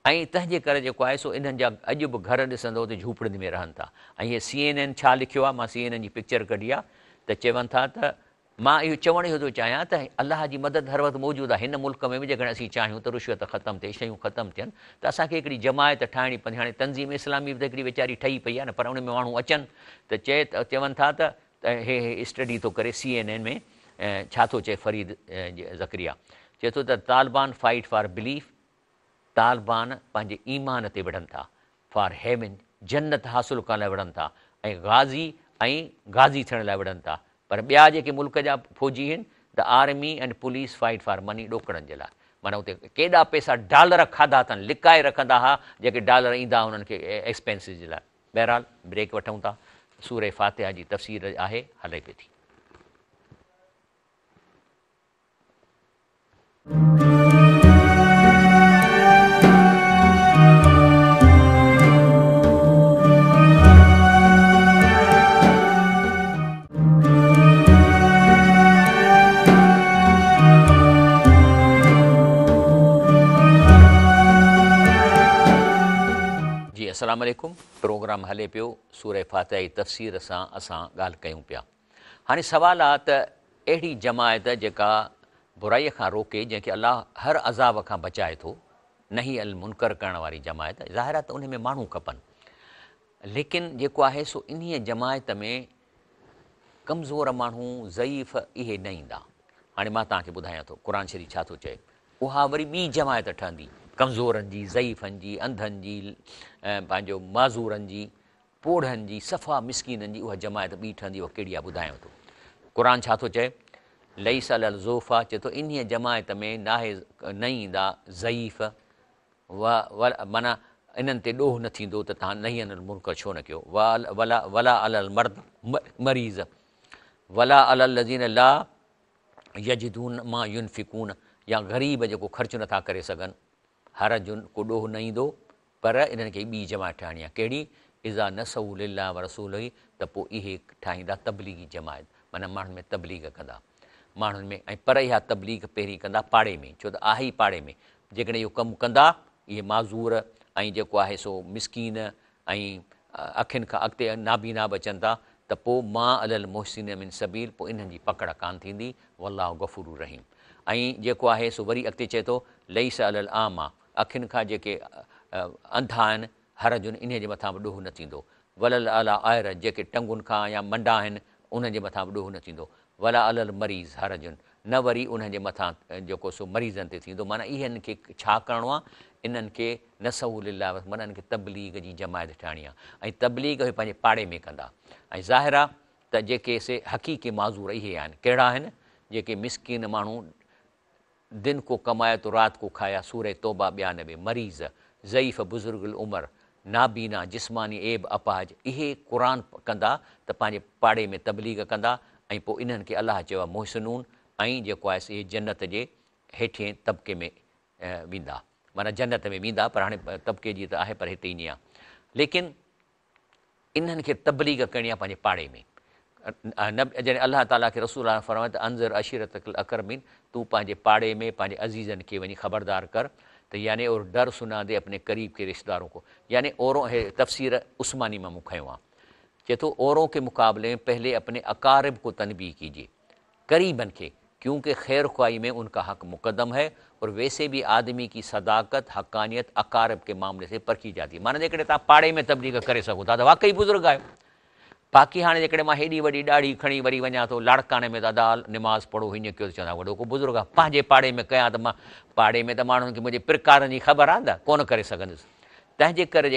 Speaker 1: ऐं तंहिंजे करे जेको आहे सो इन्हनि जा अॼु बि घर ॾिसंदो त झूपड़ियुनि में रहनि था ऐं हीअ सी एन एन छा लिखियो आहे मां सी एन एन जी पिक्चर कढी आहे त चवनि था त मां इहो चवण जो थो चाहियां त अलाह जी मदद हर वक़्तु मौजूदु आहे हिन मुल्क में बि जेकॾहिं असीं चाहियूं त रिश्वत ख़तमु थिए शयूं ख़तमु थियनि त असांखे हिकिड़ी जमायत ठाहिणी पवंदी हाणे तंज़ीम इस्लामी बि त हिकिड़ी वीचारी ठही पई आहे न पर उन में माण्हू अचनि त चए त चवनि था त हे हे स्टडी थो करे सी एन एन में छा थो चए फरीद ज़करिया चए थो त Taliban fight for belief Taliban पंहिंजे ईमान ते विढ़नि था फॉर हेविन जन्नत हासिलु करण लाइ विढ़नि था ऐं गाज़ी ऐं गाज़ी थियण लाइ विढ़नि था पर ॿिया जेके मुल्क़ जा फ़ौजी आहिनि त army and police fight for money ॾोकड़नि जे लाइ माना हुते केॾा पैसा डॉलर खाधा अथनि लिकाए रखंदा हुआ जेके डॉलर ईंदा उन्हनि खे एक्सपेंसिव जे लाइ बहरहाल ब्रेक वठूं था सूर फ़ातिह जी तफ़सीर आहे हले पई थी السلام प्रोग्राम हले पियो پیو, سورہ तफ़सीर تفسیر असां ॻाल्हि कयूं पिया हाणे सुवाल आहे त अहिड़ी जमायत जेका बुराईअ खां रोके जंहिंखे अलाह हर अज़ाब खां बचाए थो नही अल मुनकर करण वारी जमायत ज़ाहिरात उन में माण्हू खपनि लेकिन जेको आहे सो इन्हीअ जमायत में कमज़ोर माण्हू ज़ईफ़ इहे न ईंदा हाणे मां तव्हांखे ॿुधायां थो क़ुर श्रीफ़ छा थो चए उहा वरी ॿी जमायत ठहंदी कमज़ोरनि जी ज़ईफ़नि जी अंधनि जी ऐं पंहिंजो माज़ूरनि जी पोढ़नि जी सफ़ा मिसकिननि जी उहा जमायत ॿी ठहंदी उहा कहिड़ी आहे ॿुधायां थो क़ुर छा थो चए लई सल अल ज़ोफ़ा चए थो इन्हीअ जमायत में नाहे न ईंदा ज़ईफ़ व वल माना इन्हनि ते ॾोह न थींदो त तव्हां नही नई मुल्क़ छो न कयो वल वला वला अल मर्द मरीज़ वला अल लज़ीन ला यजदून मां युनफिकून या ग़रीब जेको ख़र्चु नथा करे सघनि हर जुन को ॾोह न ईंदो पर इन्हनि खे ॿी जमात ठाहिणी आहे कहिड़ी इज़ा न सहुल ला ई त पोइ इहे ठाहींदा तबलीगी जमायत माना माण्हुनि में तबलीग कंदा माण्हुनि में ऐं पर इहा तबलीग पहिरीं कंदा पाड़े में छो त आहे ई पाड़े में जेकॾहिं इहो कमु कंदा इहे माज़ूर ऐं जेको आहे सो मिसकीन ऐं अखियुनि खां अॻिते नाबीना ना बि अचनि था त पोइ मां अलल मोहसिन मिन सबीर पोइ इन्हनि जी पकड़ कान थींदी वलाह ग़फ़ूरूर रहीम ऐं जेको आहे सो वरी अॻिते चए थो लही स अलल आम आहे अखियुनि खां जेके अंधा आहिनि हर जुन इन जे मथां बि ॾुहो न थींदो वलल अला आयर जेके टंगुनि खां या मंडा आहिनि जे मथां बि ॾुह न थींदो वला अल मरीज़ हर जुन न वरी उन्हनि जे मथां जेको सो मरीज़नि ते थींदो माना इन्हनि खे छा करिणो आहे इन्हनि खे न सहुला माना खे तबलीग जी जमायत ठाहिणी आहे ऐं तबलीग उहे पंहिंजे पाड़े में कंदा ऐं ज़ाहिर आहे त जेके से हक़ीक़ी माज़ूर इहे आहिनि कहिड़ा आहिनि जेके मिसकिन माण्हू दिन को कमाए थो राति को खाया सूर तौबा ॿिया न बि मरीज़ ज़ईफ़ बुज़ुर्ग उमिरि नाबीना जिस्मानी ऐब अपाज इहे क़ुर कंदा त पंहिंजे पाड़े में तबलीग कंदा ऐं पोइ इन्हनि खे अलाह चयो आहे मोहिसिनून ऐं जेको आहे इहे जन्नत जे हेठें तबिके में वेंदा माना जन्नत में वेंदा पर हाणे तबिके जी त आहे पर हिते ईंदी आहे लेकिन इन्हनि खे तबलीग करणी आहे पंहिंजे पाड़े में न जॾहिं अलाह ताला खे रसूल फरमाए त अंज़र अशीरत अकरमीन तूं पंहिंजे पाड़े में पंहिंजे अज़ीज़नि खे वञी ख़बरदार कर तो यानी और डर सुना दे अपने करीब के रिश्तेदारों को यानी औरों है तफसर उस्मानी ममुख है वहाँ कि तो औरों के मुकाबले में पहले अपने अकारब को तनबी कीजिए करीबन के क्योंकि खैर ख्वाही में उनका हक मुकदम है और वैसे भी आदमी की सदाकत हकानियत अकारब के मामले से परखी जाती है माना देखिए तब पाड़े में तबलीग करे सको दादा वाकई बुजुर्ग आयो बाक़ी हाँ जैसे मैं हेॾी वही ॾाढी खड़ी वरी वञा तो लाड़काने में दादा निमाज़ पढ़ो हिं क्यों चाहता वो को बुज़ुर्ग आहे पाड़े में क्या तो पाड़े में तो माण्हुनि की मुझे प्रकार की ख़बर आहे को कोन करे सघंदुसि तंहिंजे करे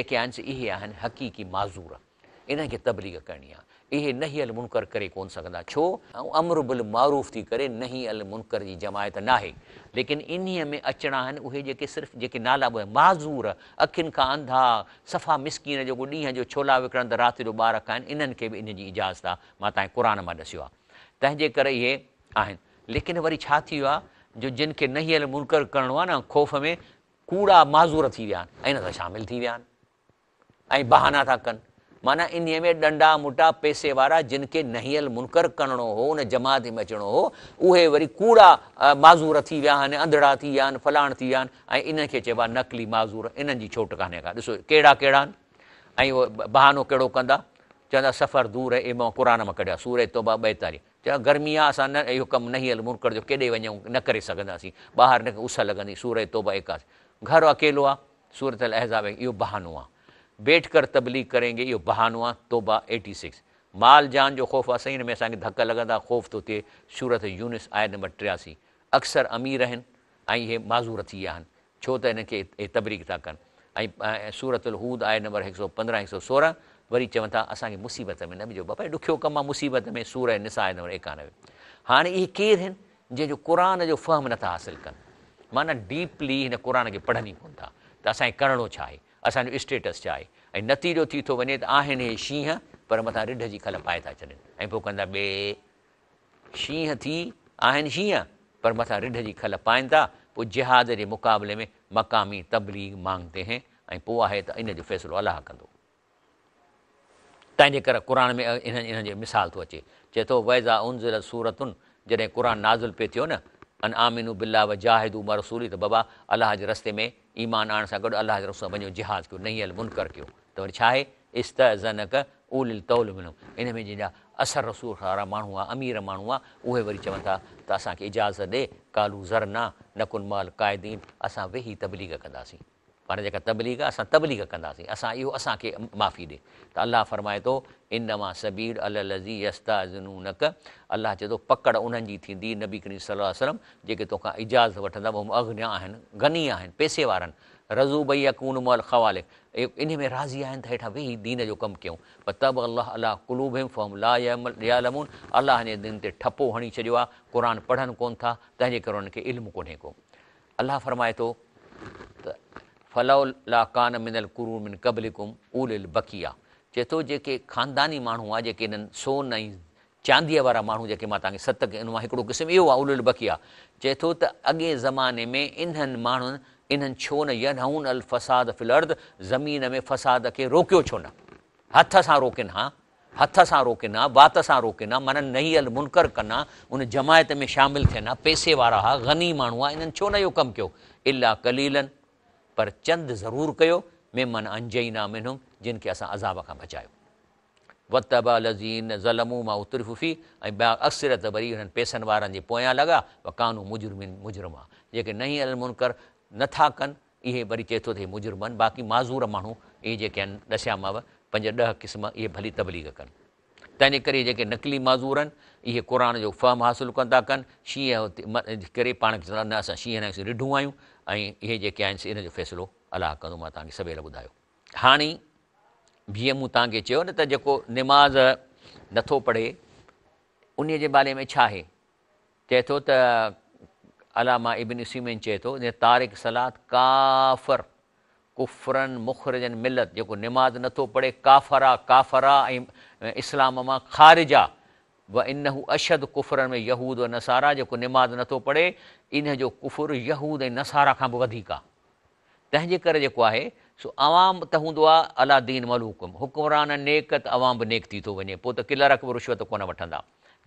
Speaker 1: हक़ीक़ी माज़ूर इनके तबलीग करणी है इहे अल मुनकर करे कोन सघंदा छो ऐं अमर अम्रुबल मारूफ़ थी करे अल मुनकर जी जमायत नाहे लेकिन इन्हीअ में अचणा आहिनि उहे जेके सिर्फ़ु जेके नाला ॿुधा माज़ूर अखियुनि खां अंधा सफ़ा मिसकीन जेको ॾींहं जो छोला विकिणंदा राति जो ॿार खाइनि इन्हनि खे बि इन जी इजाज़त आहे मां तव्हांजे क़ुर मां ॾिसियो आहे तंहिंजे करे इहे आहिनि लेकिन वरी छा थी वियो आहे जो जिन खे अल मुनकर करिणो आहे न ख़ौफ़ में कूड़ा माज़ूर थी विया आहिनि ऐं इन सां शामिलु थी विया आहिनि ऐं बहाना था कनि माना इन्हीअ में ॾंडा मुटा पैसे वारा जिन खे नहियल मुनकर करणो हो उन जमात में अचणो हो उहे वरी कूड़ा माज़ूर थी विया आहिनि अंधड़ा थी विया आहिनि फलाण थी विया आहिनि ऐं इन्हनि खे चइबो आहे नकली माज़ूर इन्हनि जी छोट कान्हे का ॾिसो कहिड़ा कहिड़ा आहिनि ऐं उहो बहानो कहिड़ो कंदा चवंदा सफ़र दूर ऐं मां क़ुर मां कढिया सूर तो तोबा ॿाएतालीह चवंदा गर्मी आहे असां न इहो कमु नहियल मुनकर जो केॾे वञूं न करे सघंदासीं ॿाहिरि न उस लॻंदी सूर तो तोबा एकासि घरु अकेलो आहे सूरत अहज़ाब इहो बहानो आहे बैठ कर तबलीग करेंगे इहो बहानवा तोबा एटी सिक्स माल जान जो ख़ौफ़ आहे साईं हिन में असांखे धक लॻंदा ख़ौफ़ थो तो थिए सूरत यूनिस आय नंबर टियासी अक्सर अमीर आहिनि ऐं इहे माज़ूर थी विया आहिनि छो त हिन खे तबलीग था कनि ऐं सूरत हूद आय नंबर हिकु सौ पंद्रहं हिकु सौ सोरहं वरी चवनि था असांखे मुसीबत में न विझो बाबा ॾुखियो कमु आहे मुसीबत में सूर ऐं निसा आय नंबर एकानवे हाणे इहे केरु आहिनि जंहिंजो क़ुर जो फ़हम नथा हासिलु कनि माना डीपली हिन क़ुर खे पढ़नि ई कोन था असांजो स्टेटस छा आहे ऐं नतीजो थी थो वञे त आहिनि ही शींहं पर मथां ॾिढ जी खल पाए था छॾनि ऐं पोइ कंदा ॿिए शींहं थी आहिनि शींहं पर मथां ढ जी खल पाइनि था पोइ जिहाद जे मुक़ाबले में मक़ामी तबलीग मांग ते हैं ऐं पोइ आहे त इन जो फ़ैसिलो अलाह कंदो तंहिंजे करे क़ुर में इन इन जो मिसाल थो अचे चए थो वैज़ा उन सूरतुनि जॾहिं क़ुर नाज़ुल पिए थियो न अन आमिनू बिल्ला व जाहिदू मरसूरी त बाबा अलाह जे रस्ते में ईमान आणण सां गॾु अलाह रसो सां पंहिंजो जिहाद कयो नईअल मुनकर कयो त वरी छा आहे इस्तनक उल तौल मिलो इन में जंहिंजा असर रसूल वारा माण्हू हुआ अमीर माण्हू हुआ उहे वरी चवनि था त असांखे इजाज़त ॾे कालू ज़र ना नकुन माल क़ाइदीन असां वेही तबलीग कंदासीं पर जेका तबलीग आहे असां तबलीग कंदासीं असां इहो असांखे माफ़ी ॾिए त अलाह फ़रमाए थो इन मां सबीर अल लज़ी अस्ता नक अलाह चए थो पकड़ उन्हनि जी थींदी नबी किनी सलाह जेके तोखां इजाज़त वठंदा उहो अग्ञ आहिनि गनी आहिनि पैसे वारनि रज़ूबई यकून अल मल ख़वाले इन में राज़ी आहिनि त हेठां वेही दीन जो कमु कयूं पर तब अलाह अलाह कुलूब कुलूबून अलाह हिन दिन ते ठपो हणी छॾियो आहे क़ुर पढ़नि कोन्ह था तंहिंजे करे उनखे इल्मु कोन्हे को अलाह फ़रमाए थो त फलौला कान मिनल कुरू मिन कबलिकुम उल बकिया चए थो जेके ख़ानदानी माण्हू आहे जेके इन्हनि सोन ऐं चांदीअ वारा माण्हू जेके मां तव्हांखे सत ॾिनो मां हिकिड़ो क़िस्म इहो आहे उल बकिया चए थो त अॻे ज़माने में इन्हनि माण्हुनि इन्हनि छो न यनाउन अल फ़साद फिलर्द ज़मीन में फसाद खे रोकियो छो न हथ सां रोकिन हा हथ सां रोकिन हा वात सां रोकिन हा मन नही कनि हा उन जमायत में शामिलु थियनि हा पैसे वारा हा ग़नी माण्हू आहे इन्हनि छो न इहो कमु कयो इलाह कलीलनि पर चंद ज़रूर कयो में मन अंजईना मिनहुम जिन खे असां अज़ाब खां बचायो वतबा लज़ीन ज़लमू मां उतरफ़ुफ़ी ऐं ॿिया अक्सरत वरी हुननि पैसनि वारनि जे पोयां लॻा वकानू मुजुर्मिन मुजुर्मा जेके नहीं अलमुनकर नथा कनि इहे वरी चए थो थिए मुजुर्म बाक़ी माज़ूर माण्हू इहे जेके आहिनि ॾसियामांव पंज ॾह क़िस्म इहे भली तबलीग कनि तंहिंजे करे जेके नकली माज़ूर आहिनि इहे क़ुर जो फ़हम हासिलु कंदा कनि शींहं करे पाण खे न असां शींहं रिढूं आहियूं ऐं इहे जेके आहिनि इन जो फ़ैसिलो अलाह कंदो मां तव्हांखे सवेल ॿुधायो हाणे जीअं मूं तव्हांखे चयो न त जेको निमाज़ नथो पढ़े उन जे बारे में छा आहे चए थो त अला मां इबिन सभीमेन चए थो तारिक सलात काफ़र कुफरनि मुखरजनि मिलत जेको निमाज़ नथो पढ़े काफ़र आहे काफ़र आहे ऐं इस्लाम मां ख़ारिज आहे व इन हू अशद कुफ़ुरनि में यहूद ऐं नसारा जेको निमाज़ नथो पढ़े इन जो कुफुर यहूद ऐं नसारा खां बि वधीक आहे तंहिंजे करे जेको आहे सो अवाम त हूंदो आहे अला अलादीन मलूकुम हुकुमरान नेक त अवाम बि नेक थी थो वञे पोइ त क्लरक बि रिश्वत कोन वठंदा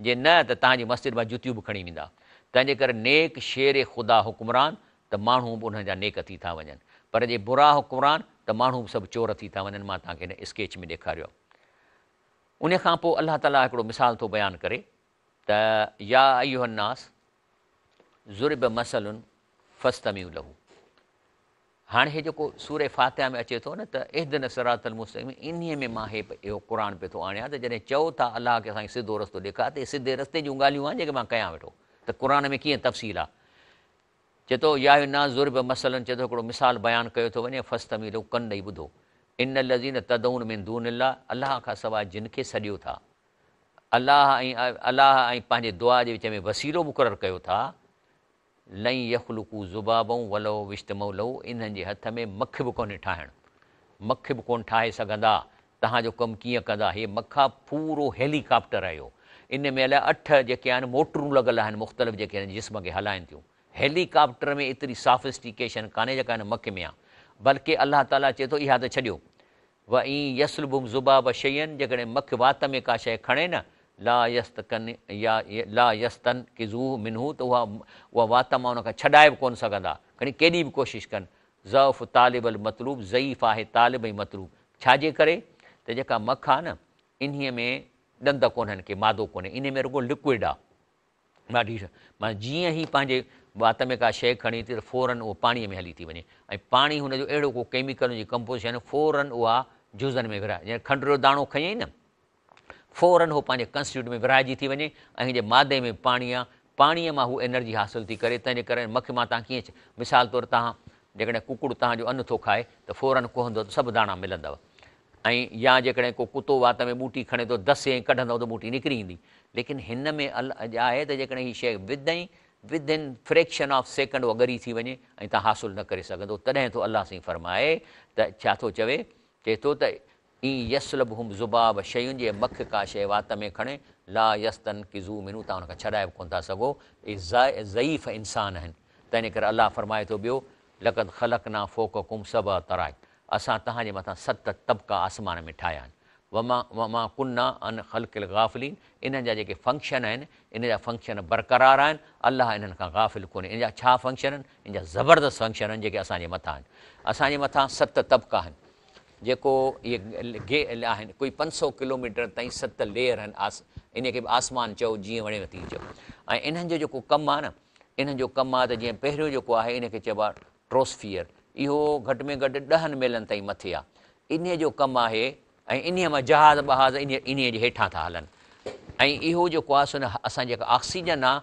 Speaker 1: जे न त तव्हांजी मस्जिद मां जुतियूं बि खणी वेंदा तंहिंजे करे नेक शेर ख़ुदा हुकुमरान त माण्हू बि उनजा नेक थी था वञनि पर जे बुरा हुकुमरान त माण्हू बि सभु चोर थी था वञनि मां तव्हांखे हिन स्केच में ॾेखारियो उन खां पोइ अलाह ताला हिकिड़ो मिसाल थो बयानु करे त या ज़ुर्ब यानासुर्बलियूं लहू हाणे हे जेको सूर फातिहा में अचे थो न त इहद न सरातल सरात अल में मां हे इहो क़ुर पियो थो आणियां त जॾहिं चओ था अलाह खे असांखे सिधो रस्तो ॾेखार त सिधे रस्ते जूं ॻाल्हियूं आहिनि जेके मां कयां वेठो त क़ुर में कीअं तफ़सील आहे चए थो या यानास ज़ुर्ब मसलनि चए थो हिकिड़ो मिसाल बयानु कयो थो वञे फस्तमी लहु कनि ॾेई ॿुधो इन लज़ीन तदौन में दून दूना अलाह खां सवाइ जिन खे सॾियो था अलाह ऐं अलाह ऐं पंहिंजे दुआ जे विच में वसीलो मुक़ररु कयो था लही यखलूकू ज़ुबाबऊं वलो विश्तमो लहो इन्हनि जे हथ में मख बि कोन्हे ठाहिणु मख बि कोन ठाहे सघंदा तव्हांजो कमु कीअं कंदा हे मखा पूरो हेलीकॉप्टर आहियो इन में अलाए अठ जेके आहिनि मोटरूं लॻल आहिनि मुख़्तलिफ़ जेके आहिनि जिस्म खे हलाइनि थियूं हेलीकॉप्टर में एतिरी साफिस्टिकेशन कान्हे जेका आहिनि मख में आहे बल्कि अलाह ताला चए थो इहा त छॾियो व ई यसल बुम ज़ुबाब शयन जेकॾहिं मख वात में का शइ खणे न ला यस्त कन या ला यस्तन कि ज़ू मिनू त उहा उहा वात मां उनखां छॾाए बि कोन सघंदा खणी केॾी बि कोशिशि कनि ज़ौफ़ अल मतलूब ज़ईफ़ आहे तालिब ई मतलूब छाजे करे त जेका मख आहे न इन्हीअ में ॾंद कोन्हनि के मादो कोन्हे इन में रुगो लिक्विड आहे मां ॾिस मां जीअं ई पंहिंजे वात में का शइ खणी अचे त फौरन उहो पाणीअ में हली थी वञे ऐं पाणी हुनजो अहिड़ो को केमिकल जी कंपोज़िशन फौरन उहा जुज़नि में विराए जीअं खंड जो दाणो खयईं न फौरन उहो पंहिंजे कंस्टिट्यूट में विराइजी थी वञे ऐं जे मादे में पाणी आहे पाणीअ मां हू एनर्जी हासिलु थी करे तंहिंजे करे मख मां तव्हां कीअं मिसाल तौरु तव्हां जेकॾहिं कुकुड़ तव्हांजो अनु थो खाए त फौरन कोहंदो त सभु दाणा मिलंदव ऐं या जेकॾहिं को कुतो वात में ॿूटी खणे थो दसे कढंदो त ॿूटी निकिरी ईंदी लेकिन हिन में अलॻि आहे त जेकॾहिं हीअ शइ विधईं within fraction of second उअरी थी वञे ऐं तव्हां हासिलु न करे सघंदो तॾहिं थो अलाह साईं फरमाए त छा थो चवे चए थो त ई यस्लब हुम ज़ुबाब शयुनि जे मख का शइ वात में खणे ला यस्तन किज़ू मिनू तव्हां हुनखे छॾाए कोन था सघो इहे ज़ा ज़ईफ़ इंसान आहिनि तंहिंजे करे अलाह फ़रमाए थो ॿियो लकत ख़लक ना फोक कुम सभ तराए असां तव्हांजे मथां सत तबिका आसमान में ठाहिया आहिनि वमा वमा कुन्ना अन ख़लकिल गाफ़िलीन इन्हनि जा जेके फंक्शन आहिनि इन जा फंक्शन बरक़रार आहिनि अलाह इन्हनि खां गाफ़िल कोन्हे इन जा छा फंक्शन आहिनि इन जा ज़बरदस्त फंक्शन आहिनि जेके असांजे मथां आहिनि असांजे मथां सत तबिका आहिनि जेको इहे गे आहिनि कोई पंज सौ किलोमीटर ताईं सत लेयर आहिनि आस इन खे आसमान चओ जीअं वणे तीअं चओ ऐं इन्हनि जो जेको कमु आहे न इन्हनि जो कमु आहे त जीअं पहिरियों जेको आहे इनखे चइबो आहे ट्रोस्फियर इहो घटि में घटि ॾहनि मेलनि ताईं मथे आहे इन जो कमु आहे ऐं इन मां जहाज़ बहाज इन इन जे हेठां था हलनि ऐं इहो जेको आहे सो न असां जेका ऑक्सीजन आहे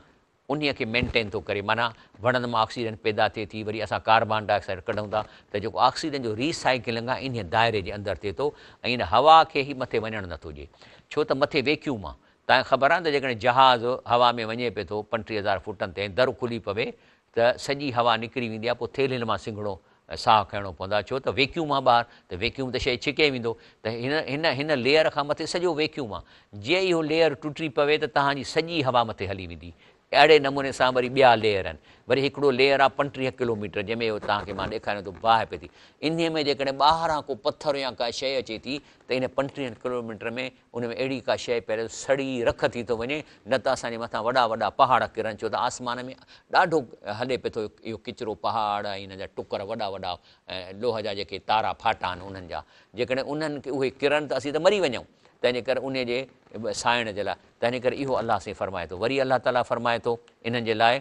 Speaker 1: उन खे मेंटेन थो करे माना वणनि मां ऑक्सीजन पैदा थिए थी वरी असां कार्बन डाइऑक्साइड कढूं था त जेको ऑक्सीजन जो रीसाइकलिंग आहे इन दाइरे जे अंदरि थिए थो ऐं इन हवा खे ई मथे वञणु नथो हुजे छो त मथे वेक्यूम आहे तव्हांखे ख़बर आहे त जेकॾहिं जहाज़ हवा में वञे पियो थो पंटीह हज़ार फुटनि ते दर खुली पवे त सॼी हवा निकिरी वेंदी आहे पोइ थेलियुनि मां सिंगड़ो साहु खणणो पवंदो आहे छो त वेक्यूम आहे ॿार त वेक्यूम त शइ छिके वेंदो त हिन हिन हिन लेयर खां मथे सॼो वेक्यूम आहे जीअं ई लेयर टुटी पवे त तव्हांजी सॼी हवा मथे हली वेंदी अड़े नमूने से वो ॿिया लेयर आहिनि वरी हिकिड़ो लेयर आ पटी किलोमीटर जैमें तुम्हें मां तो बाह पे थी इन्हीं में जैसे बहर को पत्थर या का शइ अचे थी तो इन पटी किलोमीटर में उनमें अड़ी का शइ पे सड़ी रख थी तो वे न तो असा मत वा वा पहाड़ किरनि छो तो आसमान में ढो हले पे तो यो किचरो पहाड़ इन जहाँ टुकर वा वा लोह जहाँ जेके तारा फाटा उन्हें जहाँ उन्हें उ उन्हनि तो अस तो मरी वञूं तंहिंजे करे उन जे साइण जे लाइ तंहिंजे करे इहो अलाह सां फरमाए थो वरी अलाह ताला फरमाए थो इन्हनि जे लाइ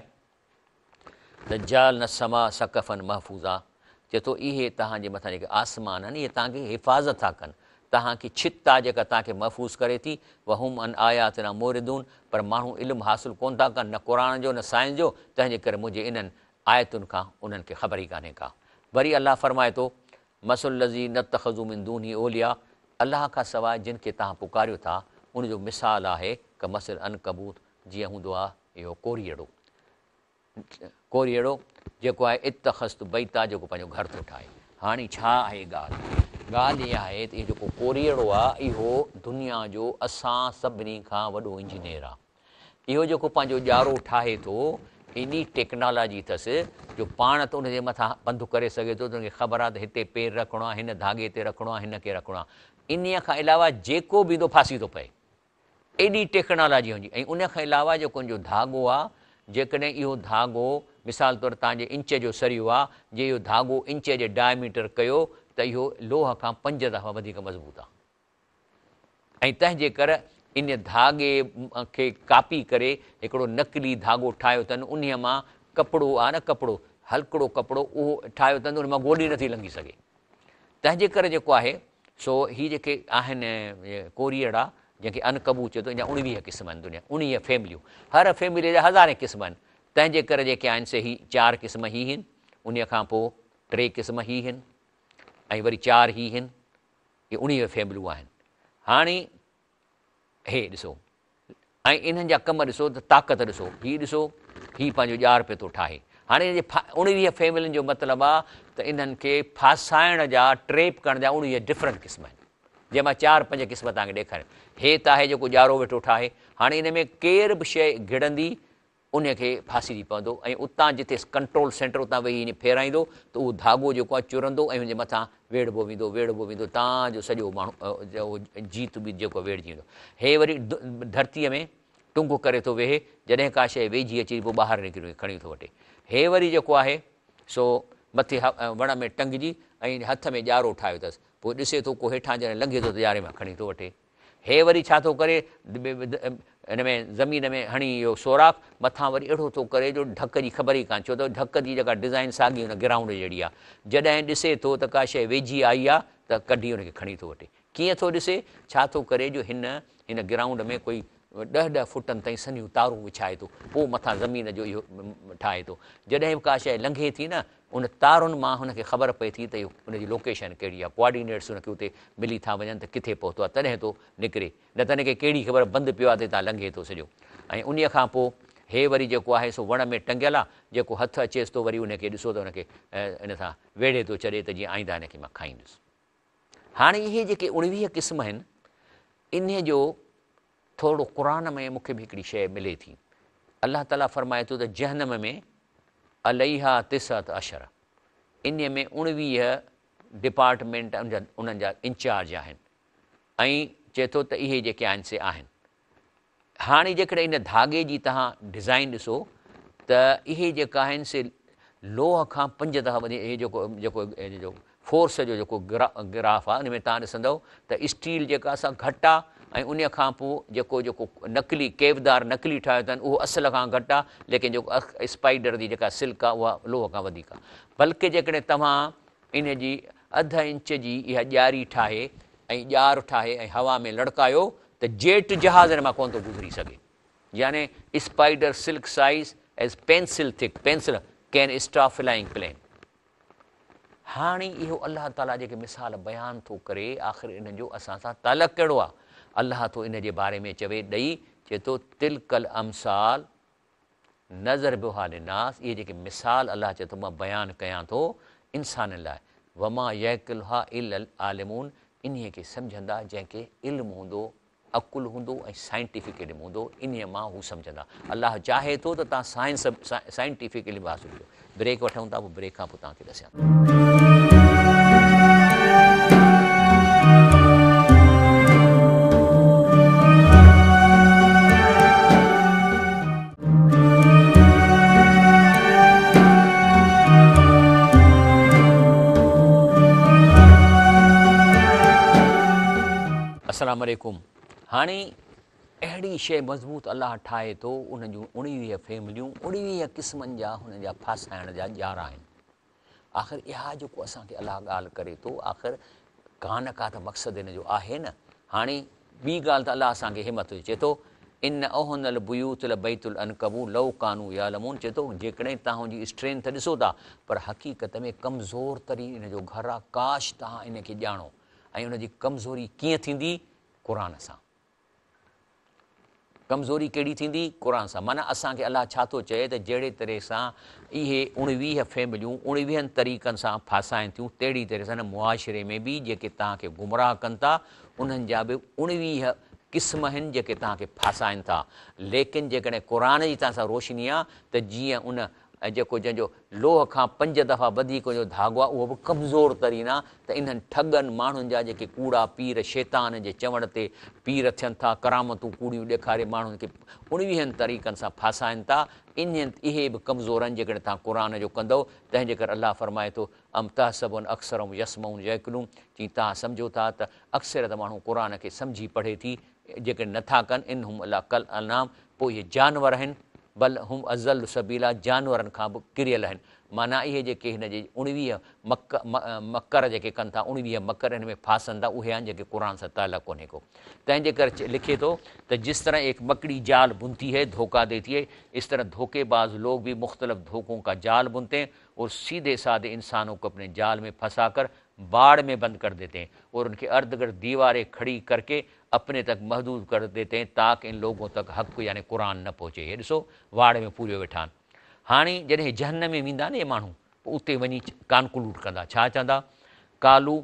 Speaker 1: दज्जाल न समा सकफ़न महफ़ूज़ा चए थो इहे तव्हांजे मथां जेके आसमान आहिनि इहे तव्हांखे हिफ़ाज़त था कनि तव्हांखे छित आहे जेका तव्हांखे महफ़ूज़ करे थी वहम अन आयात न मोरिदून पर माण्हू इल्मु हासिलु कोन था कनि न क़ुर जो न साइंस जो तंहिंजे करे मुंहिंजे इन्हनि आयतुनि खां उन्हनि खे ख़बर ई कान्हे का वरी अलाह फरमाए थो मसुल लज़ी न तखज़ूमिंदून ही ओलिया अलाह खां सवाइ जिन खे तव्हां पुकारियो था उनजो मिसाल आहे क के अन कबूत जीअं हूंदो आहे इहो कोरीअड़ो कोरीअड़ो जेको आहे इतख़स्तु बईत आहे जेको पंहिंजो घर थो ठाहे हाणे छा आहे ॻाल्हि ॻाल्हि इहा आहे त इहो जेको कोरीअड़ो आहे इहो दुनिया जो असां सभिनी खां वॾो इंजीनियर आहे इहो जेको पंहिंजो ॼारो ठाहे थो एॾी टेक्नोलॉजी अथसि जो पाण त उनजे मथां पंधु करे सघे थो त उनखे ख़बर आहे त हिते पेर रखिणो आहे हिन धाॻे ते रखिणो आहे हिन खे रखिणो आहे इन्हीअ खां अलावा जेको बि थो फासी थो पए एॾी टेक्नोलॉजी हूंदी ऐं उन खां अलावा जेको धाॻो आहे जेकॾहिं इहो धाॻो मिसाल तौरु तव्हांजे इंच जो सरियो आहे जे इहो धाॻो इंच जे डायमीटर कयो त इहो लोह खां पंज दफ़ा वधीक मज़बूत आहे ऐं तंहिंजे करे इन धाॻे खे कापी करे हिकिड़ो नकली धाॻो ठाहियो अथनि उन मां कपिड़ो आहे न कपिड़ो हल्कड़ो कपिड़ो उहो ठाहियो अथनि उन मां गोॾी नथी लंघी सघे तंहिंजे करे जेको आहे सो हीअ जेके आहिनि कोरियड़ा जंहिंखे अनकबू चए थो अञा उणिवीह क़िस्म आहिनि दुनिया उणिवीह फैमिलियूं हर फैमिलीअ जा हज़ारे क़िस्म आहिनि तंहिंजे करे जेके आहिनि से ही चारि क़िस्म ई आहिनि उन खां पोइ टे क़िस्म ई आहिनि ऐं वरी चारि ई आहिनि इहे उणिवीह फैमिलियूं आहिनि हाणे हे ॾिसो ऐं इन्हनि जा कम ॾिसो त ताक़त ॾिसो हीउ ॾिसो हीउ पंहिंजो ॼार पियो थो ठाहे हाणे हिन जे फा उणिवीह फैमिलियुनि जो मतिलबु आहे त इन्हनि खे फासाइण जा ट्रेप करण जा उणिवीह डिफरेंट क़िस्म आहिनि जंहिं मां चारि पंज क़िस्म तव्हांखे ॾेखारियां हे त आहे जेको ॼारो वेठो ठाहे हाणे इन में केर बि शइ घिड़ंदी उन उनखे फासीजी पवंदो ऐं उतां जिते कंट्रोल सेंटर उतां वेही फेराईंदो त उहो धाॻो जेको आहे चुरंदो ऐं हुनजे मथां वेड़बो वेंदो वेड़बो वेंदो तव्हांजो सॼो माण्हू जीत बि जेको वेड़जी वेंदो हे वरी धरतीअ में टुंग करे थो वेहे जॾहिं का शइ वेझी अची पोइ ॿाहिरि निकिरी खणी थो वठे हे वरी जेको आहे सो मथे वण में टंगजी ऐं हथ में ॼारो ठाहियो अथसि पोइ ॾिसे थो को हेठां ॼण लंघे थो त ॼारे मां खणी थो वठे हे वरी छा थो करे हिन में ज़मीन में हणी इहो सोराख मथां वरी अहिड़ो थो करे जो ढक जी ख़बर ई कान छो त ढक जी जेका डिज़ाइन साॻी हुन ग्राउंड जहिड़ी आहे जॾहिं ॾिसे थो त का शइ वेझी आई आहे त कढी हुनखे खणी थो वठे कीअं थो ॾिसे छा थो करे जो हिन हिन ग्राउंड में कोई ॾह ॾह फुटनि ताईं सनियूं तारूं विछाए थो पोइ मथां ज़मीन जो इहो ठाहे थो जॾहिं बि का शइ लंघे थी न उन तारुनि मां हुनखे ख़बर पए थी त इहो उनजी लोकेशन कहिड़ी आहे कॉर्डीनेटर्स हुनखे उते मिली था वञनि त किथे पहुतो आहे तॾहिं थो निकिरे न त हिनखे कहिड़ी ख़बर बंदि पियो आहे त तव्हां लंघे थो सॼो ऐं उन खां पोइ हे वरी जेको आहे सो वण में टंगियल आहे जेको हथु अचेसि थो वरी उनखे ॾिसो त हुनखे इन सां वेड़े थो छॾे त जीअं आईंदा हिनखे मां खाईंदुसि हाणे इहे जेके उणिवीह क़िस्म आहिनि इन जो थोरो क़रान में मूंखे बि हिकिड़ी शइ मिले थी अलाह ताला फरमाए थो त जहनम में अलहा तिसत अशर इन में उणिवीह डिपार्टमेंट उन्हनि जा इंचार्ज आहिनि ऐं चए थो त इहे जेके आहिनि से आहिनि हाणे जेकॾहिं इन धाॻे जी तव्हां डिज़ाइन ॾिसो त इहे जेका आहिनि से लोह खां पंज दफ़ा वधी इहे जेको जेको फोर्स जो जेको ग्रा ग्राफ आहे उन में तव्हां ॾिसंदव त स्टील जेका असां घटि आहे ऐं उन खां पोइ जेको जेको नकली केवदार नकली ठाहियो अथनि उहो असल खां घटि आहे लेकिन जेको स्पाइडर जी जेका सिल्क आहे उहा लोह खां वधीक आहे बल्कि जेकॾहिं तव्हां इन जी अध इंच जी इहा ॼारी ठाहे ऐं ॼार ठाहे ऐं हवा में लड़कायो त जेट जहाज़नि मां कोन थो गुज़री सघे याने spider silk size as pencil thick pencil can stop plane हाणे इहो अलाह ताला जेके मिसाल बयानु थो करे आख़िर इन जो असां सां तालक कहिड़ो आहे अलाह थो इन जे बारे में चवे ॾेई चए थो तिलकल अमसाल नज़र ॾिनास इहे जेके मिसाल अलाह चए थो मां बयानु कयां थो इंसान लाइ वमा युल हा इल आलिमून इन्हीअ खे सम्झंदा जंहिंखे इल्मु हूंदो अकुलु हूंदो ऐं साइंटिफ़िक इल्मु हूंदो इन्हीअ मां हू सम्झंदा अलाह चाहे थो त तव्हां साइंस साइंटिफ़िक इल्मु हासिलु ब्रेक वठूं था पोइ ब्रेक खां पोइ तव्हांखे अस्सलाम हाँ अड़ी अहिड़ी शइ मज़बूत अलाह ठाहे थो उन जूं उणिवीह फैमिलियूं उणिवीह क़िस्मनि जा हुन आख़िर इको अस असांखे अलाह करे थो आख़िर कान का त मक़सदु हिन जो आहे न हाणे ॿी ॻाल्हि त अलाह असांखे हिमत चए थो इन ओहनल बुयूतल बैतुल अनकबू लव कानू यालमून चए थो जेकॾहिं तव्हां स्ट्रेंथ ॾिसो था पर हक़ीक़त में कमज़ोर तरी इन जो घरु आहे काश तव्हां इनखे ॼाणो ऐं कमज़ोरी कीअं थींदी कुरान सां कमज़ोरी कहिड़ी थींदी कुरान सां माना असांखे अलाह छा थो चए त जहिड़े तरह सां इहे उणिवीह फैमिलियूं उणिवीहनि तरीक़नि सां फासाइनि थियूं तहिड़ी तरह सां हिन मुआशिरे में बि जेके तव्हांखे गुमराह कनि था उन्हनि जा बि उणिवीह क़िस्म आहिनि जेके तव्हांखे फासाइनि था लेकिन जेकॾहिं क़ुर जी तव्हां सां रोशनी आहे त जीअं उन ऐं जो लोह का पंज दफ़ा जो धागो आहे उहो कमज़ोर तरीन आहे त इन्हनि ठगनि जा जेके कूड़ा पीर शैतान के चवण ते पीर थियनि था करामतूं कूड़ी ॾेखारे माण्हुनि खे उणिवीहनि तरीक़नि सां फासाइनि था इन इहे बि कमज़ोर आहिनि जेकॾहिं तव्हां क़ुर जो कंदव तंहिंजे करे अलाह फ़रमाए थो अमता सबन अक्सर यसमऊं जैकलूं चई तव्हां सम्झो था त अक्सर त माण्हू क़ुर के समझी पढ़े थी जेकॾहिं नथा कन इन अल्लाह कल अनाम तो ये जानवर आहिनि बल हुम अज़ल सबीला जानवरनि खां बि किरियल आहिनि माना इहे जेके हिन जे उणिवीह मक मकर जेके कनि था उणिवीह मकर हिन में फासनि था उहे आहिनि जेके क़ुर सां ताला कोन्हे को तंहिंजे करे लिखे थो त जिस तरह एक मकड़ी जाल बुनती है धोखा देती है इस तरह धोखेबाज लोग भी मुख्तलिफ़ धोखों का जाल बुनते हैं और सीधे साधे इंसानों को अपने जाल में फंसा कर बाढ़ में बंद कर देते हैं और उनके अर्द गर्द दीवारें खड़ी करके अपने तक महदूद कर देते हैं ताकि इन लोगों तक حق यानि कुरान न पहुचे इहे ॾिसो वाड़े में पूरे वेठा आहिनि हाणे जॾहिं में वेंदा न इहे माण्हू पोइ उते वञी कानक्लूड कंदा छा चवंदा कालू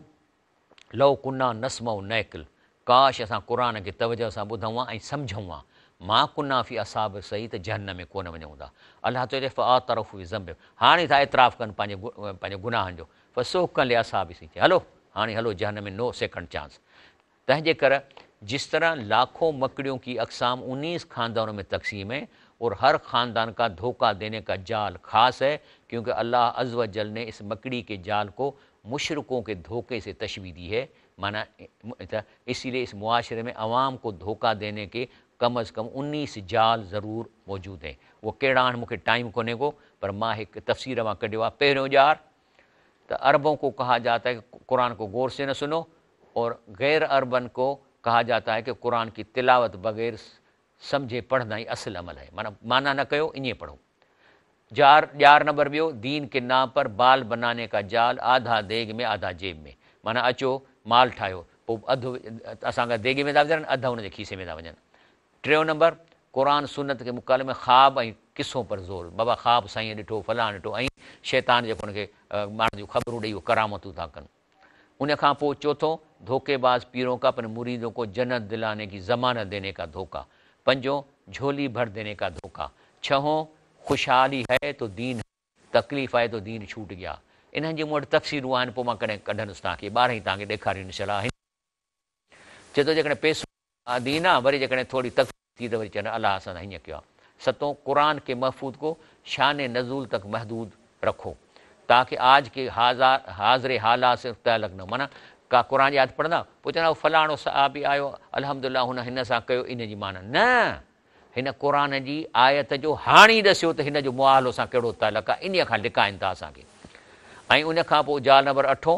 Speaker 1: लव कुना नसमव नैकिल काश असां क़ुर खे तवज सां ॿुधूं हां ऐं समुझूं हां फी असाबु सही त जन में कोन वञूं था अलाह आ तरफ़ बि ज़मीन हाणे था ऐतिराफ़ु कनि पंहिंजे पंहिंजो जो सो कले असाब सां हलो हाणे हलो जन में नो चांस जिस तरह लाखों मकड़ियों की अकसाम उन्नीस ख़ानदानों में तकसीम है और हर ख़ानदान का धोखा देने का जाल ख़ास है क्योंकि अल्लाह अजवा जल ने इस मकड़ी के जाल को मशरक़ों के धोखे से तशवी दी है माना इसीलिए इस माशरे में आवाम को धोखा देने के कम अज़ कम उन्नीस जाल ज़रूर मौजूद हैं वो कहिड़ा हाणे मूंखे टाइम कोने को पर माँ एक तफ़सीर मां कढियो आहे पहिरियों जार तो अरबों को कहा जाता है कि क़ुर को गौर से न सुनो और गैर अरबन को कहा जाता ہے की قرآن की تلاوت बग़ैर سمجھے پڑھنا ई असल अमल है माना माना न कयो پڑھو جار ॼार نمبر नंबर ॾियो दीन के ना पर बाल बनाने का ज़ाल आधा देग में आधा जेब में माना अचो माल ठाहियो اساں अधु असांखां देगे में था गुज़रनि अधु हुन खीसे में था वञनि टियों नंबरु क़रान सुनत खे मुकल में ख़्वा ऐं किसो पर ज़ोर बाबा ख़्वाबु साईं ॾिठो फलां ॾिठो ऐं शैतान जेको हुनखे माण्हुनि जूं ख़बरूं ॾेई उहे था धोखेबाज पीरों का अपने मुरीदों को जन्नत दिलाने की जमानत देने का धोखा पंजो झोली भर देने का धोखा छहों खुशहाली है तो दीन तकलीफ़ आहे तो दीन छूट गया इन जे मूं वटि तफ़सीरूं आहिनि पोइ तक कॾहिं कढंदुसि तव्हांखे ॿारहं दीन आहे वरी जेकॾहिं थोरी तकलीफ़ थी त तो वरी चवनि अलाह असां हीअं कयो आहे सतों क़ुर के महफूद को शान नज़ूल तक महदूद रखो ताकि आज के हाज़ार हाजरे हालात से तय न माना का क़रानी यादि पढ़ंदा पोइ चवंदा फलाणो बि आयो अलमदिल्ला हुन हिन सां कयो इन जी माना न हिन क़ुर जी आयत जो हाणे ई ॾिसियो त हिन जो मुआलो सां कहिड़ो तालक आहे इन खां लिकाइनि था असांखे ऐं उन खां पोइ ज़ाल नंबर अठो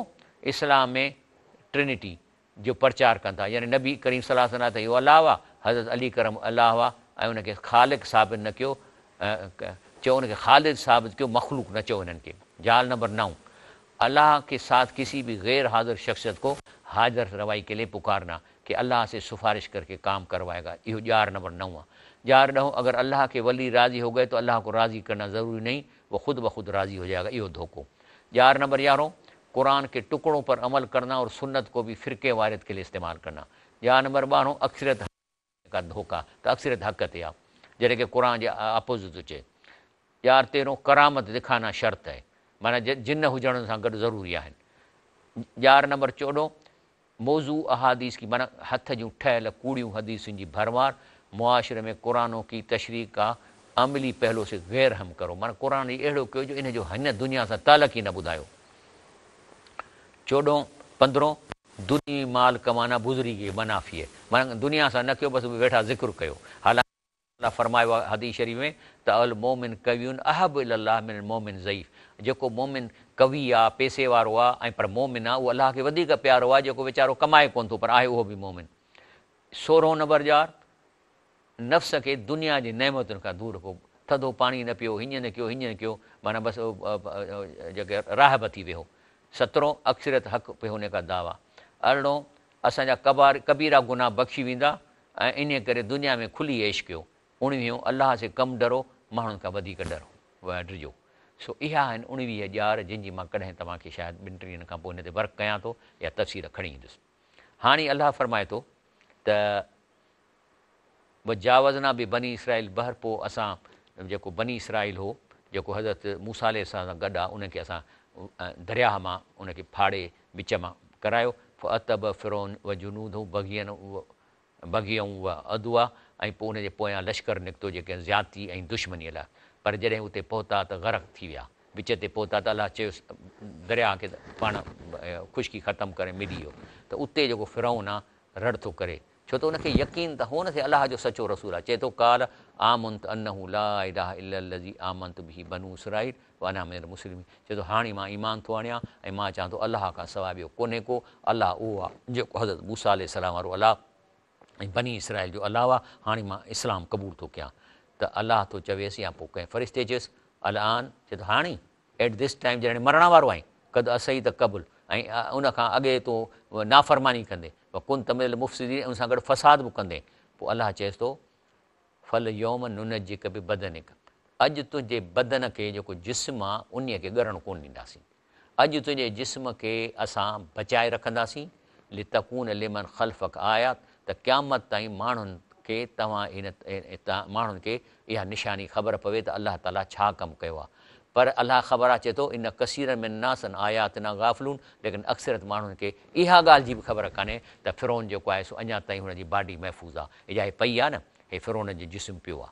Speaker 1: इस्लाम में ट्रिनिटी जो प्रचार कनि था यानी नबी करीम सलाह सलाह त इहो अलाह आहे हज़रत अली करम अलाह हुआ ऐं उनखे ख़ालिक साबित न कयो चयो उनखे ख़ालिद साबित कयो मखलूक न चयो हिननि खे ज़ाल नंबर नओं अल्लाह के साथ किसी भी गैर हाजिर शख्सियत को हाजिर रवाई के लिए पुकारना कि अल्लाह से सिफारिश करके काम करवाएगा यो जार नंबर नवा जार नौ अगर अल्लाह के वली राज़ी हो गए तो अल्लाह को राज़ी करना ज़रूरी नहीं वो खुद ब खुद राज़ी हो जाएगा यो धोखो जार नंबर यारों कुरान के टुकड़ों पर अमल करना और सुन्नत को भी फ़िरके वारद के लिए इस्तेमाल करना जार नंबर बारहों अक्सरत का धोखा तो अक्सरत हक़त है आप जैसे कि कुरान जे अपोज़िट हुजे यार तेरहों करामत दिखाना शर्त है माना जिन हुजण सां गॾु ज़रूरी आहिनि यार नंबर चोॾहों मौज़ू अहादीस की माना हथ जूं ठहियल कूड़ियूं हदीसुनि जी भरमार मुआशिरे में क़ुरानो की तशरी का अमली पहलो से गैर हम करो माना क़ुर अहिड़ो कयो जो इन जो हिन दुनिया सां तालक ई न ॿुधायो चोॾहों पंद्रहों दुनी माल कमाना बुजुर्गी खे मनाफ़ीअ माना दुनिया सां न कयो बसि वेठा ज़िक्र कयो अलाह फरमायो आहे हदीशरीफ़ में त अल मोमिन कवियुनि अहब अल अलाह मोमिन ज़ जेको मोमिन कवि आहे وارو वारो आहे ऐं पर मोमिन आहे उहो अलाह खे वधीक प्यारो आहे जेको वीचारो कमाए कोन थो पर आहे उहो बि मोमिन सोरहो नबर जार नफ़्स खे दुनिया जे नहमतुनि खां दूरि पियो थधो पाणी न पियो हीअं न कयो हीअं न कयो माना बसि जेके राहब थी वियो सतरो अक्षरत हक़ अरिड़हो असांजा कबार कबीरा गुनाह बख़्शी वेंदा ऐं इन करे दुनिया में खुली एश कयो उणिवीह अलाह जे कमु डरो माण्हुनि खां वधीक डरो ॾिजो सो इहा आहिनि उणिवीह ॼार जिनि जी मां कॾहिं तव्हांखे शायदि ॿिनि टिनि ॾींहंनि खां पोइ हिन ते वर्क कयां थो या तस्वीर खणी ईंदुसि हाणे अलाह फ़रमाए थो त उहा जावाज़ना बि बनी इसराइल बहर पोइ असां जेको बनी इसराइल हो जेको हज़रत मूसाले सां गॾु आहे उनखे असां दरिया मां उनखे फाड़े विच मां करायो अतब फ़िरोन उहे जुनूद बगीन उहो बगी उहा अदुआ ऐं पोइ उन जे पोयां लश्कर निकितो जेके ज़्याती ऐं दुश्मनीअ लाइ पर जॾहिं उते पहुता त ग़रफ़ थी विया विच ते पहुता त अलाह चयोसि दरिया खे पाण ख़ुश्की ख़तमु करे मिली वियो त उते जेको फिराउन आहे रड़ थो करे छो त उनखे यकीन त उहो न अलाह जो सचो रसूलु आहे चए थो काल आमंती चए थो हाणे मां ईमान थो आणियां ऐं मां चवां थो अलाह खां सवाइ ॿियो कोन्हे को अलाह उहो आहेज़रत भूसा अलाम वारो अलाह ऐं बनी इसराइल जो अलावा आहे हाणे मां इस्लाम क़बूल थो कयां त अलाह थो चवेसि या पोइ कंहिं फ़रिश्ते ते अलान चए थो हाणे एट दिस टाइम जॾहिं मरण वारो आहीं कद असई त क़बूल ऐं उनखां अॻे तो नाफ़रमानी कंदे कुन तमिल मुफ़्ति हुन सां गॾु फ़साद बि कंदे पोइ अलाह चएसि थो फल योम नुन जे कबी बि बदन अॼु तुंहिंजे बदन खे जेको जिस्म आहे उन खे ॻरणु कोन ॾींदासीं अॼु तुंहिंजे जिस्म खे असां बचाए रखंदासीं लितून लिमन ख़ल्क आयात त क़यामत ताईं माण्हुनि खे तव्हां हिन माण्हुनि खे इहा निशानी ख़बर पवे त अलाह ताला छा कमु कयो आहे पर अलाह ख़बर अचे थो इन कसीर में नासन आयात न गाफ़लून लेकिन अक्सरत माण्हुनि खे इहा ॻाल्हि जी बि ख़बर कान्हे त फिरोन जेको आहे सो अञा ताईं हुनजी बाडी महफ़ूज़ आहे इहा पई आहे न हे फिरोन जो जिस्म पियो आहे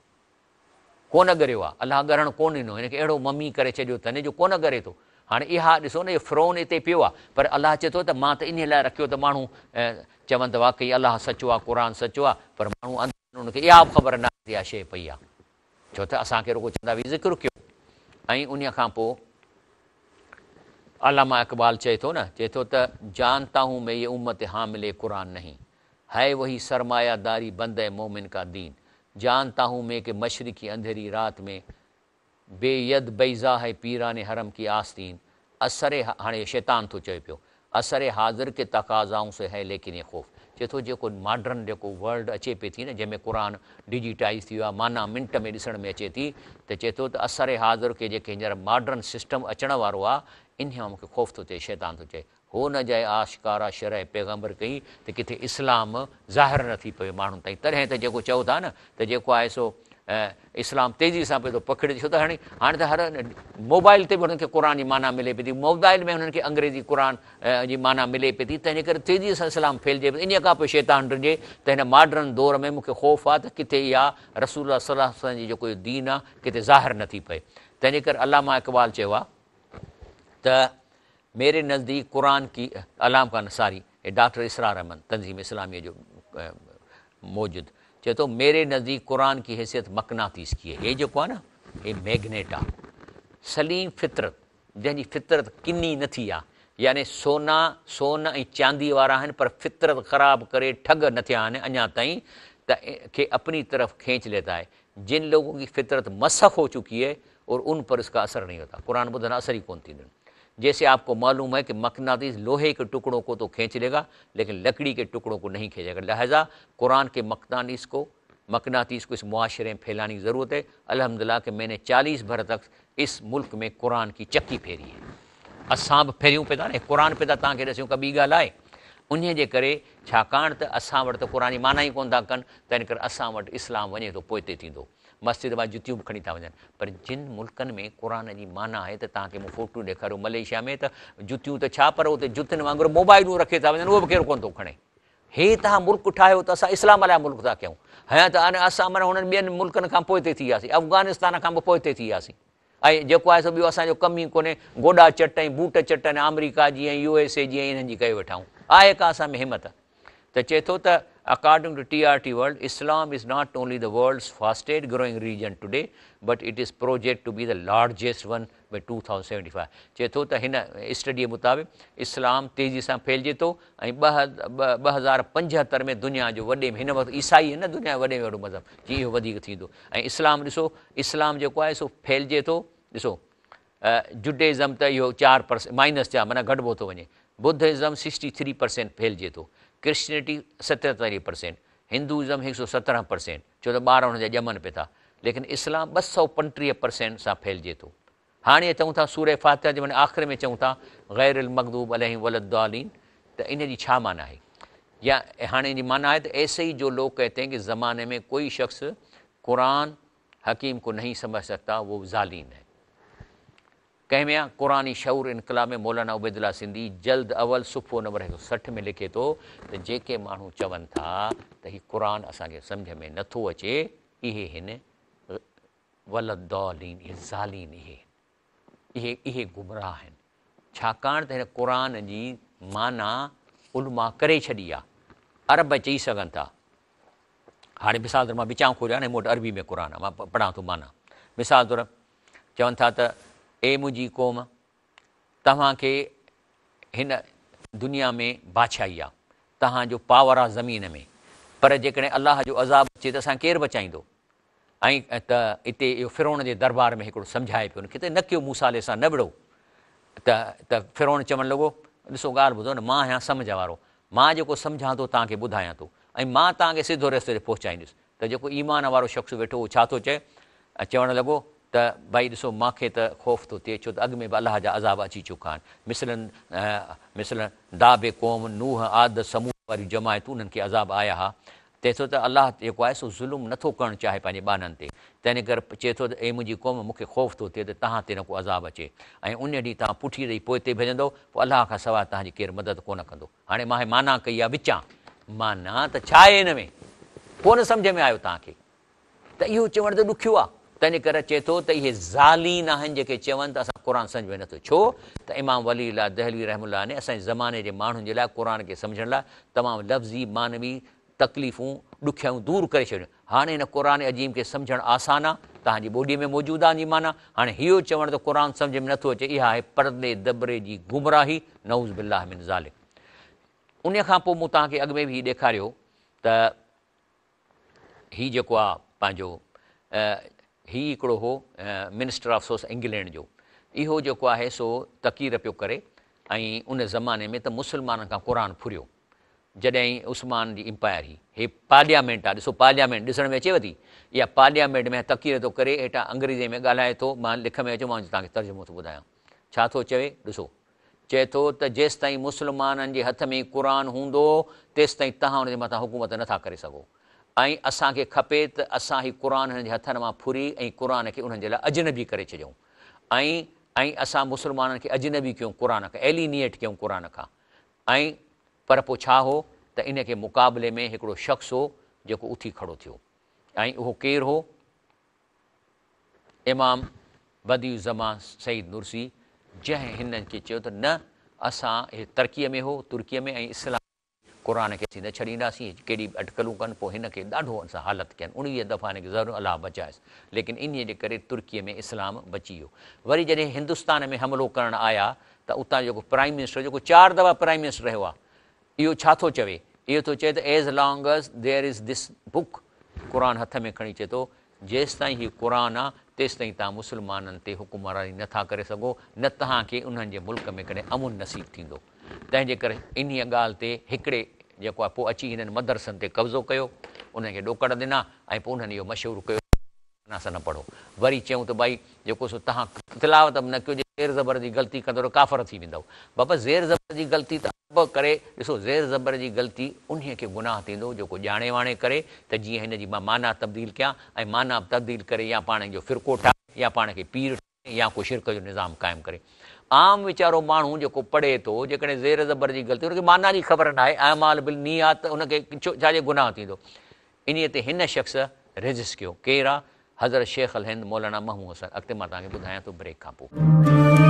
Speaker 1: कोन ॻरियो आहे अलाह ॻरणु कोन ॾिनो हिनखे अहिड़ो ममी करे छॾियो अथनि जो कोन ॻरे थो हाणे इहा ॾिसो न इहो फ्रोन हिते पियो आहे पर अलाह चए थो त मां त इन लाइ रखियो त माण्हू चवनि था वाकई अलाह सचो आहे क़ुर सचो आहे पर माण्हू हुनखे इहा बि ख़बर न इहा शइ पई आहे छो त असांखे रुगो चवंदा हुई ज़िक्र कयो ऐं उन खां पोइ अलामा इक़बाल चए थो न चए थो त जानता हूँ मैं ये उम्मत मिले क़ुरान नहीं है वही सरमायादारी बंद मोमिन का दीन जानता हूँ मैं कि मशरक़ी अंधेरी रात में बेयद बईज़ा है حرم हरम की आस्तीन असर हाणे शैतान थो चए पियो असर کے के तक़ाज़ाऊं से है लेकिन خوف ख़ौफ़ु चए थो जेको मॉडर्न जेको वल्ड अचे पई थी न जंहिंमें क़ुर डिजिटाइज़ थी वियो आहे مانا मिंट में ॾिसण में अचे थी त चए थो त असर हाज़ुरु के जेके हींअर मॉडर्न सिस्टम अचण वारो आहे इन मां मूंखे ख़ौफ़ थो चए शैतान थो चए हो न चए आशकारा शर ऐं पैगम्बर कई त किथे इस्लाम ज़ाहिर न थी पए माण्हुनि ताईं तॾहिं त जेको चओ था न त जेको आहे सो इस्लाम तेज़ी सां पियो थो पखिड़िजे छो त हाणे हाणे त हर मोबाइल ते बि हुननि खे क़ुर जी माना मिले पई थी मोबाइल में हुननि खे अंग्रेज़ी क़ुर जी माना मिले पई थी तंहिंजे करे तेज़ी सां इस्लाम फैलिजे पई इन खां पोइ शैतान रिजे त हिन मॉडर्न दौर में मूंखे ख़ौफ़ आहे त किथे इहा रसूल जेको इहो दीन आहे किथे ज़ाहिर न थी पए तंहिंजे करे अलामा इक़बाल चयो आहे त मेरे नज़दीक क़ुर की अलाम ख़ान सारी डॉक्टर इसरार अहमद तंज़ीम इस्लामीअ जो मौजूदु चे तो मेरे नज़दीक कुरान की हैसियत मकनातीस की है ये जो आहे न ये मैग्नेट आ सलीम फितरत जंहिंजी फितरत किनी न थी आहे यानी सोना सोन चांदी वारा आहिनि पर फितरत खराब करे ठग न थे आहिनि अञा ताईं त अपनी तरफ़ खींच लेता है जिन लोगों की फितरत मसख हो चुकी है और उन पर इसका असर नहीं होता कुरान बुधना असर ही कौन थी जैसे आपको मालूम है कि मकनातीस लोहे के टुकड़ों को तो खींच लेगा लेकिन लकड़ी के टुकड़ों को नहीं खींचेगा लहजा कुरान के मकनानीस को मकनातीस को इस माशरे में फैलाने की ज़रूरत है अलहमदिल्ला के मैंने चालीस भर तक इस मुल्क में कुरान की चक्की फेरी है असां भी फेरियूं पैदा न कुरान पैदा तक ॾिसूं का ॿी ॻाल्हि आहे उन करे त असां त माना ही को था कनि असां इस्लाम वे तो मस्जिद मां जुतियूं बि खणी था वञनि पर जिन मुल्कनि में क़ुर जी माना आहे त तव्हांखे मूं फोटू ॾेखारियो मलेशिया में त जुतियूं त छा पर हुते जुतियुनि वांगुरु मोबाइलूं रखे था वञनि उहो बि केरु कोन थो खणे हे तव्हां मुल्क ठाहियो त असां इस्लाम लाइ मुल्क था कयूं हया त अने असां माना हुननि ॿियनि मुल्कनि खां पोइ ते थी वियासीं अफ़गानिस्तान खां बि पोइ ते थी वियासीं ऐं जेको आहे सो ॿियो असांजो कमु ई कोन्हे गोॾा चट ऐं बूट चट आहिनि जी ऐं यू एस ए जी ऐं इन्हनि जी कयूं वेठा आहियूं आहे का असां में हिमत त चए थो त According to TRT world, Islam is not only the world's fastest growing region today, but it is projected to be the largest one by 2075. Chetho eh, ta thousand study five चए थो त हिन स्टडीअ मुताबिक़ इस्लाम तेज़ी सां फैलिजे थो ऐं ॿ ह ॿ Isai हज़ार पंजहतरि में दुनिया जो वॾे में हिन वक़्तु ईसाई आहे न दुनिया वॾे में वॾो मज़हब इएं इहो वधीक थींदो ऐं इस्लाम ॾिसो इस्लाम जेको आहे सो फैलिजे थो ॾिसो जुडेइज़म त इहो चारि परसेंट क्रिश्चनिटी सतेतालीह परसेंट हिंदुज़म एक सौ सत्रह परसेंट छो तो ॿार हुन जा ॼमनि था लेकिन इस्लाम ब सौ पटी परसेंट सां फैलिजे थो तो। हाणे चऊं था सूर फातिहा जे माना आख़िर में चऊं था ग़ैर मखदूब अलही वलदालीन त इन जी माना है या हाँ जी माना है त ऐसे ही जो लोग कहते हैं कि ज़माने में कोई शख्स कुरान हकीम को नहीं समझ सकता वो ज़ालीन है कंहिंम्या क़ुर शहूर इनकलाम मौलाना उबेदुला सिंधी जल्द अवल सुफ़ो नंबर हिकु सौ सठि में تو थो त जेके چون चवनि था त हीउ क़रान असांखे सम्झ में नथो अचे इहे हिन इहे इहे गुमराह आहिनि छाकाणि त हिन क़रान जी माना उलमा करे छॾी आहे अरब चई सघनि था हाणे मिसाल तौर मां विचां खोलिया न मूं वटि अरबी में क़ुर आहे मां पढ़ां थो माना मिसाल तौर चवनि था त ए मुंहिंजी क़ौम तव्हांखे हिन दुनिया में बाछाई आहे तव्हांजो पावर आहे ज़मीन में पर जेकॾहिं अलाह जो अज़ाब अचे त असांखे केरु बचाईंदो ऐं त इते इहो फिरोण जे दरबार में हिकिड़ो सम्झाए पियो न कयो मूसाले सां न त त फिरोण चवणु लॻो ॾिसो ॻाल्हि ॿुधो न मां आहियां सम्झ वारो मां जेको सम्झां थो तव्हांखे ॿुधायां थो ऐं मां तव्हांखे सिधो रस्ते ते पहुचाईंदुसि त जेको ईमान वारो शख़्स वेठो उहो छा थो चए चवणु लॻो त भई ॾिसो मूंखे त ख़ौफ़ थो थिए छो त अॻ में बि अलाह जा अज़ाब अची चुका आहिनि मिसलनि मिसलनि दाबे क़ौम नूह आद समूह वारियूं जमायतूं उन्हनि खे अज़ाब आया हुआ चए थो त अलाह जेको आहे सो ज़ुल्म नथो करणु चाहे पंहिंजे ॿारनि ते तंहिं करे चए थो त ए मुंहिंजी क़ौम मूंखे ख़ौफ़ थो थिए त तव्हां ते न को अज़ाबु अचे ऐं उन ॾींहुं तव्हां पुठी रही पोइ ते भॼंदो पोइ अलाह खां सवाइ तव्हांजी केरु मदद कोन कंदो हाणे मां माना कई आहे विचां माना त छा आहे हिन में कोन सम्झ में आयो तव्हांखे त इहो चवण त ॾुखियो आहे तंहिंजे करे चए थो त इहे ज़ालीन आहिनि जेके चवनि त असां क़ुर सम्झि में नथो छो त इमाम वली ला दहली रहम असांजे ज़माने जे माण्हुनि जे लाइ क़ुर खे सम्झण लाइ तमामु लफ़्ज़ी मानवी तकलीफ़ूं ॾुखियाऊं दूरि करे छॾियूं हाणे हिन क़ुर अजीम खे सम्झणु आसानु आहे तव्हांजी ॿोॾीअ में मौजूदु आहे जी माना हाणे इहो चवणु त क़ुर सम्झि में नथो अचे इहा आहे परदे दबरे जी गुमराही नवज़ बिन ज़ाले उन खां पोइ मूं तव्हांखे अॻु में बि ॾेखारियो त हीउ जेको आहे पंहिंजो हीउ हिकिड़ो हो मिनिस्टर ऑफ सोस इंग्लैंड जो इहो जेको आहे सो तकीर पियो करे ऐं उन ज़माने में त मुसलमाननि खां क़ुर फुरियो जॾहिं उस्मान जी इम्पायर हुई हे पार्लियामेंट आहे ॾिसो पार्लियामेंट ॾिसण में अचेव थी इहा पार्लियामेंट में तकीर थो करे हेठां अंग्रेज़ी में ॻाल्हाए थो मां लिख में अचो मां तव्हांखे तर्जुमो थो ॿुधायां छा थो चवे ॾिसो चए थो त जेसिताईं मुस्लमाननि जे हथ में क़ुर हूंदो तेसिताईं तव्हां हुनजे मथां हुकूमत नथा करे सघो ऐं असांखे खपे त असां ही क़ुर हुननि जे हथनि मां फुरी ऐं क़ुर खे उन्हनि जे लाइ अजनबी करे छॾियूं ऐं ऐं असां मुस्लमाननि खे अजनबी कयूं क़ुर खां एलिनिएट कयूं क़ुर खां ऐं पर पोइ छा हो त इन खे मुक़ाबले में हिकिड़ो शख़्स हो जेको उथी खड़ो थियो ऐं उहो केरु हो इमाम बदी ज़मा सईद नुरसी जंहिं हिननि खे चयो त न असां तरकीअ में हो तुर्कीअ में ऐं इस्लाम क़ुर खे असीं न छॾींदासीं केॾी अटकलूं कनि पोइ हिन खे ॾाढो असां हालति कयूं उणिवीह दफ़ा हिन खे ज़रूरु अलाह बचायसि लेकिन इन्हीअ जे करे तुर्कीअ में इस्लाम बची वियो वरी जॾहिं हिंदुस्तान में हमिलो करणु आया त उतां जो जेको प्राइम मिनिस्टर जेको चारि दफ़ा प्राइम मिनिस्टर रहियो आहे इहो छा थो चवे इहो थो चए त as long there is this book क़रान हथ में खणी अचे थो जेसिताईं हीउ क़ुर आहे तेसिताईं तव्हां मुस्लमाननि ते हुकुमरानी नथा करे सघो न तव्हांखे उन्हनि जे मुल्क में कॾहिं अमुन नसीबु थींदो तंहिंजे करे इन्हीअ ॻाल्हि ते हिकिड़े जेको आहे पोइ अची हिननि मदरसनि ते कब्ज़ो कयो उनखे ॾोकड़ ॾिना ऐं पोइ उन्हनि इहो मशहूरु कयो न पढ़ो वरी चयूं त भई जेको सो तव्हां तिलावत बि न कयो ज़ेर ज़बर जी ग़लती कंदो त काफ़र थी वेंदव बाबा ज़ेर ज़बर जी ग़लती त करे ॾिसो ज़ेर ज़बर जी ग़लती उन्हीअ खे गुनाह थींदो जेको ॼाणे वाणे करे त जीअं हिन जी मां माना तब्दील कयां ऐं माना तब्दील करे या पाण जो फिरको ठाहे या पाण खे पीर ठाहे या को शिरक जो निज़ाम क़ाइमु करे आम वीचारो माण्हू जेको पढ़े थो जेकॾहिं ज़ेर ज़बर जी ग़लती हुनखे माना जी ख़बर न आहे ऐं माल नी आहे त हुनखे छाजे गुनाह थींदो इन्हीअ ते हिन शख़्स रजिस्ट कयो केरु आहे हज़रत शेखल हिंद मोलाना महू असां अॻिते मां तव्हांखे ॿुधायां थो ब्रेक खां पोइ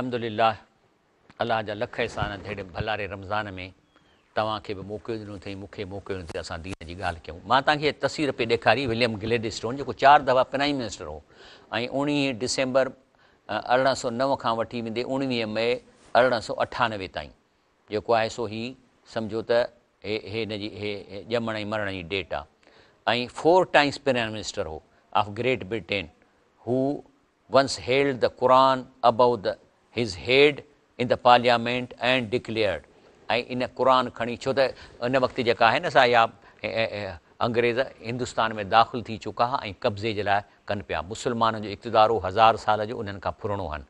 Speaker 1: अलहमदिल्ला अलाह जा लख हिसान जहिड़े भलारे रमज़ान में तव्हांखे बि मोकिलियो ॾिनो अथई मूंखे मौको ॾिनो अथई असां दीन जी ॻाल्हि कयूं मां तव्हांखे इहा तस्वीर पई ॾेखारी विलियम ग्लेडिस्टोन जेको चारि दफ़ा प्राइम मिनिस्टर हो ऐं उणिवीह डिसेंबर अरिड़हं सौ नव खां वठी वेंदे उणिवीह मई अरिड़हं सौ अठानवे ताईं जेको आहे सो ही सम्झो त हे हे हिन जी हे ॼमण ऐं मरण जी डेट आहे ऐं फोर टाइम्स प्राइम मिनिस्टर हो of Great Britain who once held the क़ुर अबाउ द हिस head in the parliament and declared ऐं इन क़ान खणी छो त उन वक़्तु जेका आहे न असां इहा अंग्रेज़ हिंदुस्तान में दाख़िलु थी चुका ऐं कब्ज़े जे लाइ कनि पिया मुस्लमाननि जो इक़्तिदारो हज़ार साल जो उन्हनि खां पुरणो हुअनि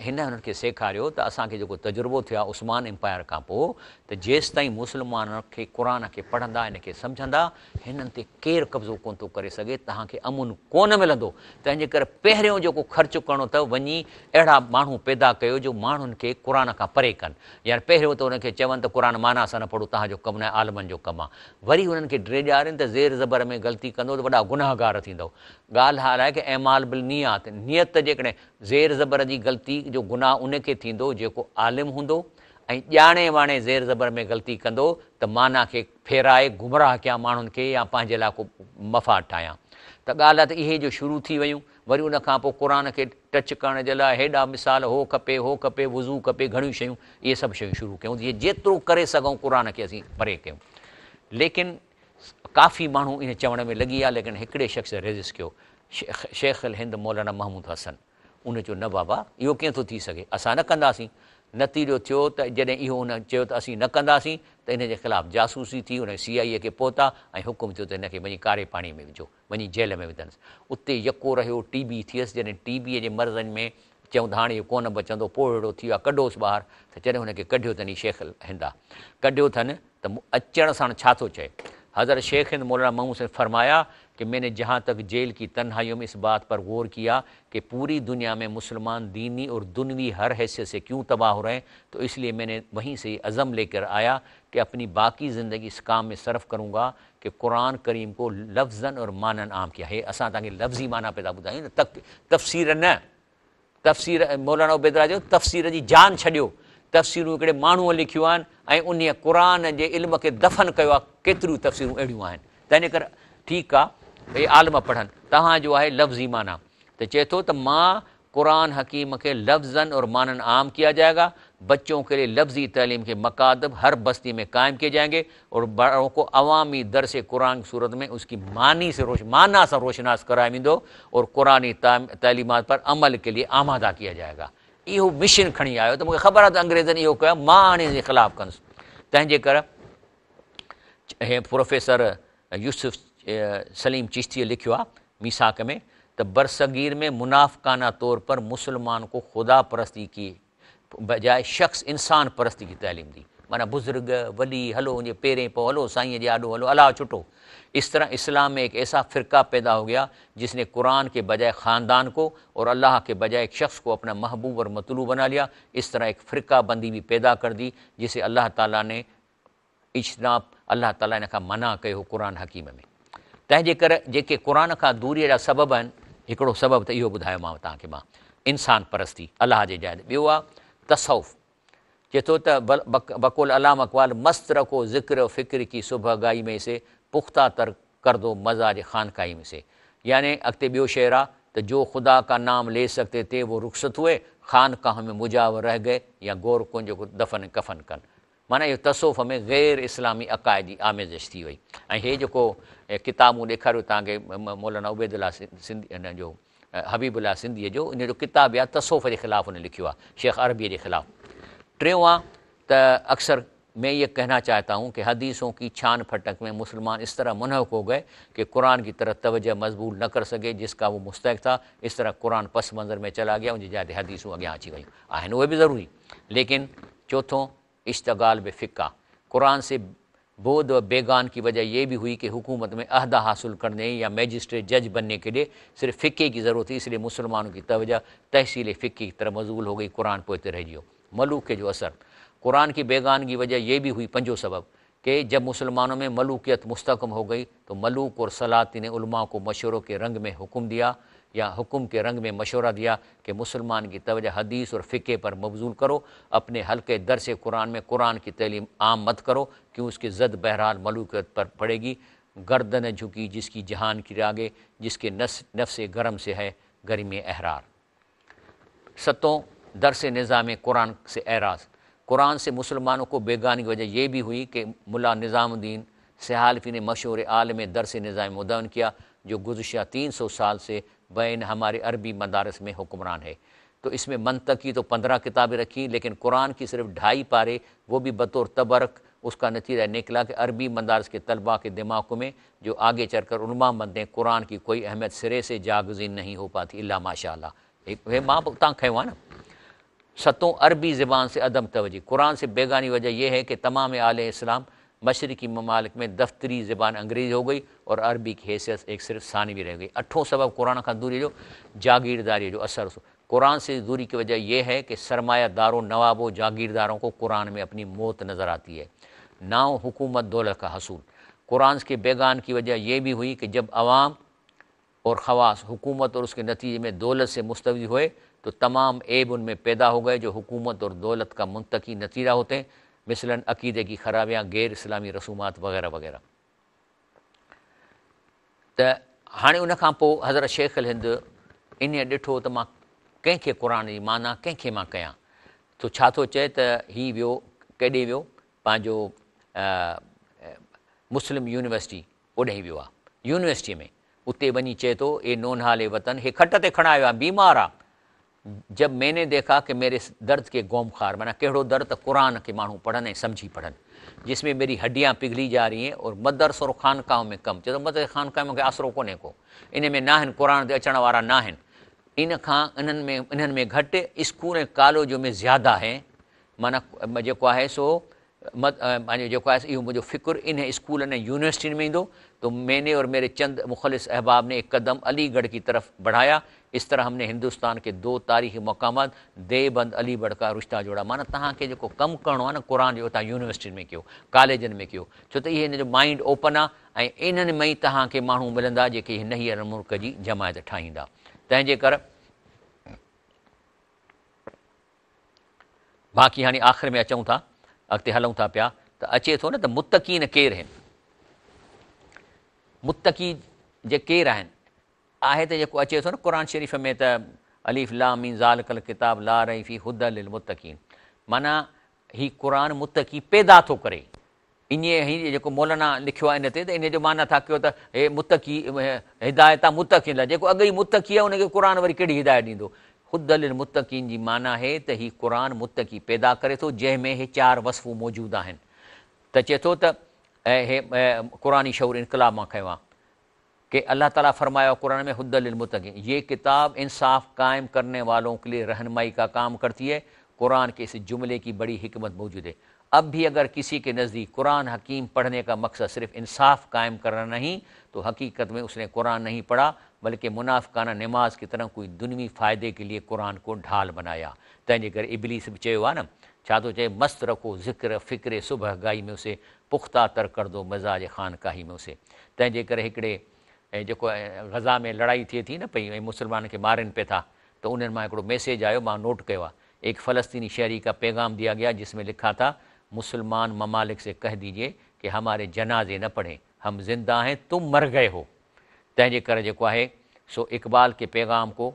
Speaker 1: हिन हुननि खे सेखारियो त असांखे जेको तजुर्बो थियो आहे उस्मान एम्पायर खां पोइ त जेसि ताईं मुस्लमान खे क़ुर खे पढ़ंदा हिन खे सम्झंदा हिननि ते केरु कब्ज़ो कोन थो करे सघे तव्हांखे अमुन कोन मिलंदो तंहिंजे करे पहिरियों जेको ख़र्चु करिणो अथव वञी अहिड़ा माण्हू पैदा कयो जो माण्हुनि खे क़ुर खां परे कनि या पहिरियों त हुनखे चवनि त क़ुर माना सां न पढ़ूं तव्हांजो कमु न आलमनि जो कमु आहे वरी हुननि खे ड्रे ॾियारनि त ज़ेर ज़बर में ग़लती कंदो त वॾा गुनाहगार थींदो ॻाल्हि हाल आहे की अहमाल बिल नियात नियत जेकॾहिं ज़ेर ज़बर जी ग़लती जो गुनाह उनखे थींदो जेको आलिम हूंदो ऐं ॼाणे वाणे ज़ेर ज़बर में ग़लती कंदो त माना खे फेराए गुमराह कयां माण्हुनि खे या पंहिंजे लाइ को मफ़ाद ठाहियां त ॻाल्हि आहे त इहे जो शुरू थी वियूं वरी उन खां पोइ क़ुर खे टच करण जे लाइ हेॾा मिसाल हो खपे हो खपे वुज़ू खपे घणियूं शयूं इहे सभु शयूं शुरू कयूं जीअं जेतिरो करे सघूं क़ुर खे असीं परे कयूं लेकिन काफ़ी माण्हू इन चवण में लॻी विया लेकिन हिकिड़े शख़्स रेज़िस्ट कयो शेख़ अल हिंद मौलाना महमूद हसन उन चयो न बाबा इहो कीअं थो थी सघे असां न कंदासीं नतीजो थियो त जॾहिं इहो हुन चयो त असीं न कंदासीं त जे ख़िलाफ़ु जासूसी थी हुन सी आई ए खे पहुता ऐं हुकुम थियो त हिनखे वञी कारे पाणीअ में विझो वञी जेल में विधनि उते यको रहियो टी बी थियसि जॾहिं टी बीअ जे मर्ज़नि में चऊं त हाणे इहो कोन बचंदो पोइ अहिड़ो थी वियो आहे कढोसि ॿाहिरि त जॾहिं हुनखे कढियो अथनि शेख हिंदा कढियो अथनि त अचण सां छा थो चए हज़र शेख हिंद मोला माण्हू फरमाया કે મેને જહા તક જેલ કી તનહાઈઓ મેસ બાત પર غور કિયા કે પૂરી દુનિયા મે મુસ્લમાન دینی ઓર દુનવી હર હિસ્સે સે ક્યુ તબાહ હો રહે તો ઇસલિયે મેને વહી સે અઝમ લેકર આયા કે અપની બાકી જિંદગી ઇસ કામ મે સ ルフ કરુંગા કે કુરાન શરીફ કો લફઝન ઓર માનન આમ કિયા હે અસા તાકે લફઝી માના પેદા બુદાઈ ન તક તફસીરન તફસીર મોલના ઉબૈદરાજો તફસીર જી જાન છડ્યો તફસીર મેકડે માણો લખ્યું આને ઉનિયા કુરાન જે ઇલમ કે દફન કયો કેતરૂ તફસીર એડુ આયન તને કર ઠીક આ भई आलम पढ़नि जो आहे लफ़्ज़ी माना त चए थो त मां हकीम के लफ्ज़न और मानन आम किया जाएगा बच्चों के लिए लफ्ज़ी तलीम के मकादब हर बस्ती में कायम किए जाएंगे और बड़ों को अवामी दर से कुरान सूरत में उसकी मानी से रोश माना सां रोशनास कराए वेंदो और क़ुरानी तलीमत पर अमल के लिए आमादा किया जाएगा इहो मिशन खणी आयो त मूंखे ख़बर आहे त अंग्रेज़नि इहो कयो मां हाणे हिनजे ख़िलाफ़ु कंदुसि तंहिंजे करे हे प्रोफेसर यूसुफ सलीम चिश्ती लिखो मिसाक में तो बरसगीर में मुनाफ़ाना तौर पर मुसलमान को खुदा परस्ती की बजाय शख्स इंसान परस्ती की तैलीम दी माना बुज़ुर्ग वली हलो उन पेरें पो हलो साई जे हलो अला छुटो इस तरह इस्लाम में एक ऐसा फ़िरका पैदा हो गया जिसने कुरान के बजाय ख़ानदान को और अल्लाह के बजाय एक शख्स को अपना महबूब और मतलू बना लिया इस तरह एक फ़िरका बंदी भी पैदा कर दी जिसे अल्लाह ताला ने इजनाब अल्लाह ताला ने खां मना कहो कुरान हकीम में तंहिंजे करे जेके क़ुर खां दूरीअ जा सबबु आहिनि हिकिड़ो सबबु त इहो ॿुधायोमांव तव्हांखे मां इंसान परस्ती अलाह जे जाइ ॿियो आहे तसौफ़ चए थो त बकुल अलाम अकबाल मस्त रखो ज़िक्र फ़िक्र की सुबह गाई में से पुख़्ता तर कर दो मज़ा जे खानकाई में से यानि अॻिते ॿियो शेर आहे त जो ख़ुदा का नाम ले सकते थे वो रुख़्सत हुए खान में मुजाव रह गए या गौर कुंज दफ़न कफ़न कनि माना इहो तसोफ़ में गैर इस्लामी अक़ाइदी आमेजिश थी वई ऐं हे जेको किताबूं ॾेखारियो तव्हांखे मौलाना उबेदुल्ला सिंधी हिन जो हबीबुल्ला सिंधीअ जो इन जो किताबु आहे तसोफ़ जे ख़िलाफ़ु हुन लिखियो आहे शेख अरबीअ जे ख़िलाफ़ु टियों आहे त अक्सर मैं ये कहना चाहता हूँ कि हदीसों की छान फटक में मुसलमान इस तरह मुनहक हो गए कि कुरान की तरह तवज़ मजबूल न कर सके जिसका वो मुस्तक था इस तरह कुरान पस मंज़र में चला गया उनकी जाते हदीसों अगर अची वियूं आहिनि उहे ज़रूरी लेकिन चौथों इश्तगाल फ़िक्का कुरान से बोध और बेगान की वजह यह भी हुई कि हुकूमत में अहदा हासिल करने या मैजिस्ट्रेट जज बनने के लिए सिर्फ फ़िक्के की ज़रूरत थी इसलिए मुसलमानों की तवजह तहसील फ़िक्के की तरह मजूल हो गई कुरान पोते रह जियो मलूक के जो असर कुरान की बेगान की वजह यह भी हुई पंजों सबब कि जब मुसलमानों में मलूकियत मुस्तकम हो गई तो मलूक और सलातिन उलमा को मशवरों के रंग में हुक्म दिया या हुक्म के रंग में मशवरा दिया कि मुसलमान की तवजह हदीस और फ़िके पर मबजूल करो अपने हल्के दरस कुरान में कुरान की तलीम आम मत करो क्यों उसकी जद बहरहाल मलूकत पर पड़ेगी गर्दन झुकी जिसकी जहान की रागे जिसके नस नफ्स गरम से है गर्म एहरार सतों दरस निज़ाम कुरान से एराज कुरान से मुसलमानों को बेगानी की वजह यह भी हुई कि मुला निज़ामुद्दीन सहालफी ने मशहूर आलम दरस निज़ाम मुदन किया जो गुजशत तीन सौ साल से बैन हमारे अरबी मदारस में हुक्मरान है तो इसमें मनतक की तो पंद्रह किताबें रखी लेकिन कुरान की सिर्फ ढाई पारे वो भी बतौर तबरक उसका नतीजा निकला कि अरबी मंदारस के तलबा के दिमागों में जो आगे चल कर उलमा बंदें कुरान की कोई अहमियत सिरे से जागजीन नहीं हो पाती अल्ला माशा एक माँ तव्हां खे हुआ ना सतों अरबी ज़बान से अदम तवजी कुरान से बेगानी वजह यह है कि तमाम आल इस्लाम मशरक़ी ममालिक में दफ्तरी ज़बान अंग्रेज़ी हो गई और अरबी की हैसियत एक सिर्फ सानवी रह गई अठों सबब क़ुरान खां दूरी जो जागीरदारी जो असर क़ुरान से दूरी की वजह यह है कि सरमाया दारों नवाबों जागीरदारों को क़ुरान में अपनी मौत नज़र आती है नाव हुकूमत दौलत का हसूल कुरान के बेगान की वजह यह भी हुई कि जब आवाम और ख़वास हुकूमत और उसके नतीजे में दौलत से मुस्तवी हुए तो तमाम ऐब उनमें पैदा हो गए जो हुकूमत और दौलत का मुंतकी नतीजा होते हैं مثلاً عقیدے کی خرابیاں غیر اسلامی رسومات وغیرہ وغیرہ تو ہاں ان کا پو حضرت شیخ الہند ان ڈٹھو تو ماں کہیں کے قرآن کی مانا کہیں کے ماں کیا تو چھا تو چے تو ہی ویو کیڈے ویو پاں مسلم یونیورسٹی وہ ڈہی ویو یونیورسٹی میں اتے بنی چے تو اے نونہالے وطن ہے کھٹتے کھڑایا بیمارا जब मैंने देखा कि मेरे दर्द के गोम खार माना कहो दर्द कुरान के माण्हू पढ़नि ऐं सम्झी पढ़नि जिसमें मेरी हड्डियाँ पिघली जा रही हैं और मदरस और खानकाह में कमु चए थो मदर खानकाह में मूंखे आसिरो कोन्हे को इन में ना कुरान क़ुर ते अचण वारा न इन खां इन्हनि में इन्हनि में घटि स्कूल ऐं कॉलेज में ज़्यादा है माना जेको आहे सो मत पंहिंजो जेको आहे इहो मुंहिंजो फ़िकुरु इन स्कूल ऐं यूनिवर्सिटी में ईंदो तो मैंने और मेरे चंद मुखलिस अहबाब ने एक कदम अलीगढ़ की तरफ बढ़ाया इस तरह हमने हिंदुस्तान ہندوستان दो तारीख़ी تاریخ देव बंद بند علی रुश्ता जोड़ा माना तव्हांखे जेको कमु करिणो आहे न क़ुर जो तव्हां यूनिवर्सिटियुनि में میں کیو में میں छो त इहे हिन जो माइंड ओपन आहे ऐं इन्हनि में ई तव्हांखे माण्हू मिलंदा जेके हिन ई मुल्क जी जमायत ठाहींदा तंहिंजे करे बाक़ी हाणे आख़िरि में अचूं था अॻिते हलूं था पिया त अचे थो न त मुत्तकी न जे आहिनि आहे त जेको अचे थो न क़ुर शरीफ़ में त अलीफ़ ला मीन ज़ाल कल किताब ला फी हुद अल मुतकीन माना हीउ क़ुर मुतक़ी पैदा थो करे इन ई जेको मोलाना लिखियो आहे इन ते त इन जो माना था कयो त हे मुतकी हिदायत आहे मुतिल लाइ जेको अॻे ई मुतकी आहे उनखे क़ुर वरी कहिड़ी हिदायत ॾींदो हुद हुदल मुतकीन जी माना आहे त हीउ क़ुर मुतक़ी पैदा करे थो जंहिंमें हे चारि वसफ़ूं मौजूदु आहिनि त चए थो त ऐं हे क़ुरानी शौर इनकलाब मां खयो आहे कि अल्लाह ताला फरमाया कुरान में हदलमतगी ये किताब इंसाफ कायम करने वालों के लिए रहनमाई का काम करती है कुरान के इस जुमले की बड़ी हमत मौजूद है अब भी अगर किसी के नज़दीक कुरान हकीम पढ़ने का मकसद सिर्फ इंसाफ कायम करना नहीं तो हकीकत में उसने कुरान नहीं पढ़ा बल्कि मुनाफ़ाना नमाज की तरह कोई दुनवी फ़ायदे के लिए कुरान को ढाल बनाया तंहिंजे करे इबलीस बि चयो आहे ना छा थो चए मस्तु रखो ज़िक्र फ़िक्र सुबह गाई में उसे पुख़्ता तर कर दो मज़ाज खान ख़ानकाही में उसे तंहिंजे करे हिकिड़े એ જો કો ગઝા મે લડાઈ થતી થી ને પઈ મુસ્લમાન કે મારન પે થા તો ઉને મે એક મસેજ આયો માં નોટ કેવા એક ફલસ્તીની શહેરી કા પેગામ દિયા ગયા જિસમે લખાતા મુસ્લમાન મમાલિક સે કહે દીજે કે હમારે જનાઝે ન પડે હમ जिंदा હે તુમ મર ગયે હો તેજે કર જો કો હે સો ઇકબાલ કે પેગામ કો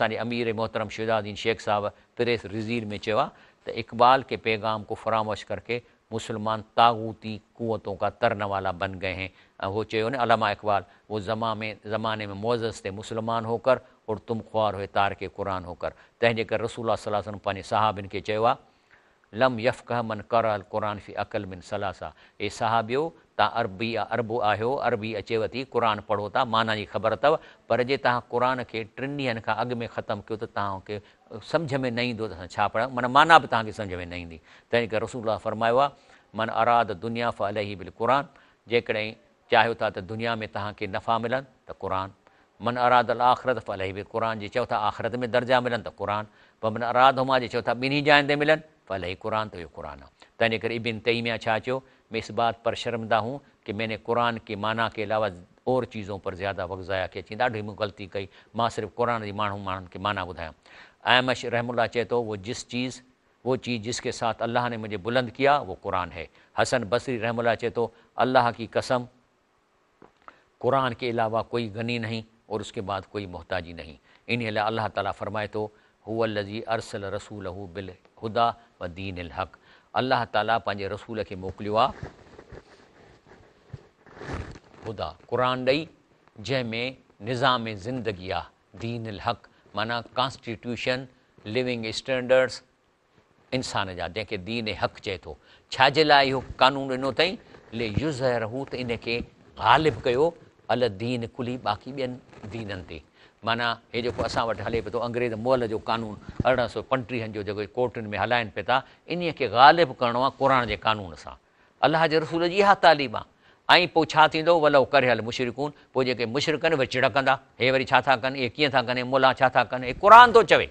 Speaker 1: સારે અમીર મુહતરમ શૈખાદીન શેખ સાહબ પ્રેસ રિઝીર મે ચેવા તે ઇકબાલ કે પેગામ કો ફરામોશ કરકે मुसलमान तागूती क़वतों का तरन वाला बन गए हैं वो चाहे उन्हें अलामा इकबाल वो जमा में ज़माने में मोज़ थे मुसलमान होकर और तुम ख्वार हुए तार के कुरान होकर कर रसूल वसलम पानी साहब इनके चेवा लम यफ़ कह मन कर कुरान फ़ी अकल बिन सलासा ए साहबियो तव्हां अरबी अरबु आहियो अरबी अचेव थी क़ुरान पढ़ो था माना जी ख़बर अथव पर जे तव्हां क़ुर खे टिनि ॾींहनि खां अॻु में ख़तमु कयो त तव्हांखे सम्झ में न ईंदो त असां छा पढ़ायूं माना माना बि तव्हांखे सम्झ में न ईंदी तंहिं करे रसूल फरमायो आहे मन आराध दुनिया फ़ अलही बिल क़ुरान जेकॾहिं चाहियो था त दुनिया में तव्हांखे नफ़ा मिलनि त क़रान मन अल आख़िरत फ अलही बिल क़ुरान जे चओ था आख़िरत में दर्जा मिलनि त क़रान पर मन हुमा जे चओ था ॿिन्ही जाइनि ते मिलनि फ अलही क़ुर त इहो क़ुर आहे तंहिं करे इबिन तई में छा चयो मैं इस बात पर शर्मदा हूँ कि मैंने कुरान के माना के अलावा और चीज़ों पर ज़्यादा वक़्त ज़ाया कया चई ॾाढी ग़लती कई माँ सिर्फ़ क़ुर जी माण्हू माण्हुनि खे माना ॿुधायां आयमश रह चे तो वो जिस चीज़ वो चीज़ जिसके साथ अल्लाह ने मुझे बुलंद किया वो कुरान है हसन बसरी रह चे तो अल्लाह की कसम कुरान के अलावा कोई गनी नहीं और उसके बाद कोई मोहताजी नहीं इन्हें अल्लाह ताला फरमाए तो हुजी अरसल रसूल बिल हुदा व दीन हक़ अल्लाह ताला पंहिंजे रसूल खे मोकिलियो आहे ख़ुदा क़ुर ॾेई जंहिंमें निज़ाम ज़िंदगी आहे दीन हक़ माना कॉन्स्टिट्यूशन लिविंग स्टैंडर्ड्स इंसान जा जंहिंखे दीन हक़ चए थो छाजे लाइ इहो कानून ॾिनो अथई ले युज़ रहू त इन खे ग़ालिब कयो अल दीन कुली बाक़ी ॿियनि दीननि ते माना हे जेको असां वटि हले पियो थो अंग्रेज़ मोहल जो क़ानून अरिड़हं सौ पंटीहनि जो जेको कोर्टनि में हलाइनि पिया था इन्हीअ खे ग़ालिबु करिणो आहे क़ुर जे क़ानून सां अलाह जे रसूल जी इहा तालीम आहे ऐं पोइ छा थींदो वलो करियल मुशरकून हल मुशरिकुन पोइ जेके मुशरिकनि उहे चिड़कंदा हे वरी छा था कनि इहे कीअं था कनि इहे मोला छा था कनि हे क़ुर थो चवे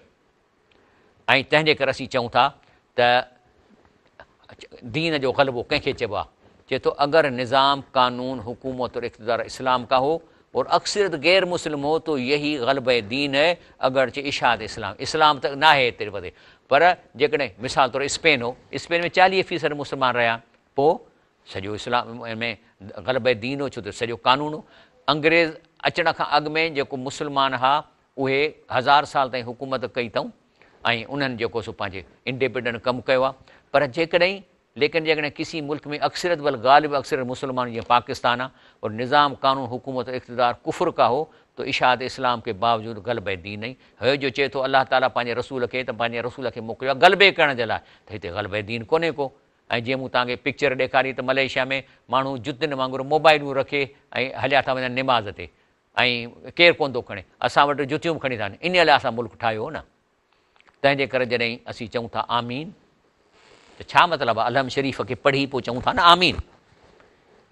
Speaker 1: ऐं तंहिंजे करे असीं चऊं था त दीन जो ग़लबो कंहिंखे चइबो आहे चए थो अगरि निज़ाम क़ानून हुकूमत और इक़्तदारु इस्लाम खां हो और अक्सरत गैर मुस्लिम हो तो यही ग़लब दीन है अगरचे इशाद इस्लाम इस्लाम तक ना आहे एतिरे वधे पर जेकॾहिं मिसाल तौरु स्पेन हो स्पेन में चालीह फ़ीसद मुसलमान रहा पोइ सॼो इस्लाम में ग़लब दीन हो छो तो सॼो कानून हो अंग्रेज़ अचण खां अॻु में जेको मुस्लमान हुआ उ हज़ार साल ताईं कई अथऊं ऐं सो पंहिंजे इंडिपेंडेंट कम किया पर जेकॾहिं लेकिन जॾहिं किसी मुल्क में अक्सरत वल गालिब अक्सर मुसलमान या पाकिस्तान और निज़ाम कानून हुकूमत इक़तदार कुफर का हो तो इशाद इस्लाम के बावजूदि ग़लबे दीन ई हुयो जो चए थो तो अलाह ताला पंहिंजे रसूल खे त पंहिंजे रसूल खे मोकिलियो आहे ग़लबे करण जे लाइ त हिते ग़लबे दीन ऐं जीअं मूं तव्हांखे पिक्चर ॾेखारी त मलेशिया में माण्हू जुतियुनि वांगुरु मोबाइलूं रखे ऐं हलिया था वञनि निमाज़ ते ऐं केरु कोन्ह थो खणे असां वटि जुतियूं बि खणी था वञनि इन लाइ असां मुल्क ठाहियो हो न तंहिंजे करे जॾहिं असीं चऊं था आमीन त तो छा मतिलबु आहे अलहम शरीफ़ खे पढ़ी पोइ चऊं था न आमीन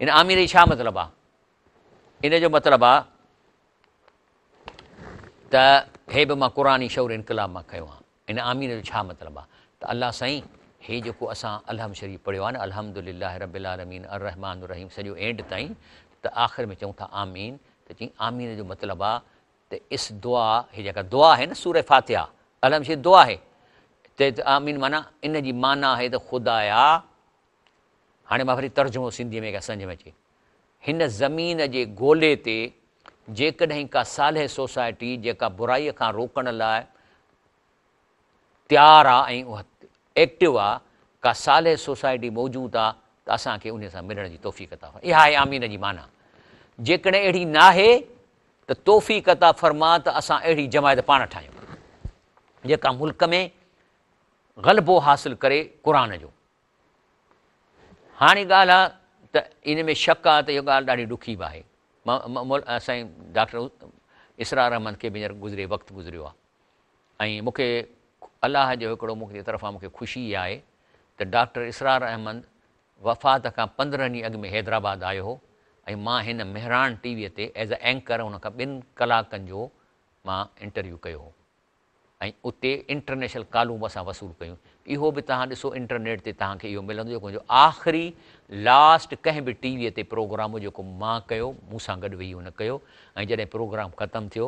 Speaker 1: इन आमीन जी छा मतिलबु आहे इन जो मतिलबु आहे त हे बि मां क़ुर शौर इनकलाब मां कयो आहे इन आमीन जो छा मतिलबु आहे त अलाह साईं हे जेको असां अलहम शरीफ़ पढ़ियो आहे न अलहमदिल्ला रबीआलमीन अर रहमान रहीम सॼो एंड ताईं त आख़िर में चऊं था आमीन त चई आमीन जो मतिलबु आहे त इस दुआ हे जेका दुआ आहे न सूर फ़ातिहा अलहम शरीफ़ दुआ आहे ते त आमीन माना इन जी माना आहे त ख़ुदा आहे हाणे मां वरी तर्जुमो सिंधीअ में सम्झ में अचे हिन ज़मीन जे ॻोल्हे ते जेकॾहिं का साले सोसाइटी जेका बुराईअ खां रोकण लाइ तयारु आहे ऐं उहा एक्टिव आहे का साले सोसाइटी मौजूदु आहे त असांखे उन सां मिलण जी तौफ़ीक़ता इहा आहे आमीन जी माना जेकॾहिं अहिड़ी नाहे त तौफ़ीक़त आहे फरमा त असां अहिड़ी जमायत पाण ठाहियूं जेका मुल्क़ में ग़लबो हासिलु करे क़ुर जो हाणे ॻाल्हि आहे त इन में शक आहे त इहा ॻाल्हि ॾाढी ॾुखी बि आहे असांजे डॉक्टर इसरार अहमद खे बि हींअर गुज़िरे वक़्तु गुज़रियो आहे ऐं मूंखे अलाह जो हिकिड़ो मुंहिंजी तरफ़ां मूंखे ख़ुशी आहे त डॉक्टर इसरार अहमद वफ़ात खां पंद्रहं ॾींहं अॻु में हैदराबाद आयो हो ऐं मां हिन मेहरान टीवीअ ते एज़ अ एंकर हुन खां ॿिनि कलाकनि जो मां इंटरव्यू कयो हो ऐं उते इंटरनेशनल कालू बि असां वसूलु कयूं इहो बि तव्हां ॾिसो इंटरनेट ते तव्हांखे इहो मिलंदो आख़िरी लास्ट कंहिं बि टीवीअ ते प्रोग्राम जेको मां कयो मूंसां गॾु वेही हुन कयो ऐं जॾहिं प्रोग्राम ख़तमु थियो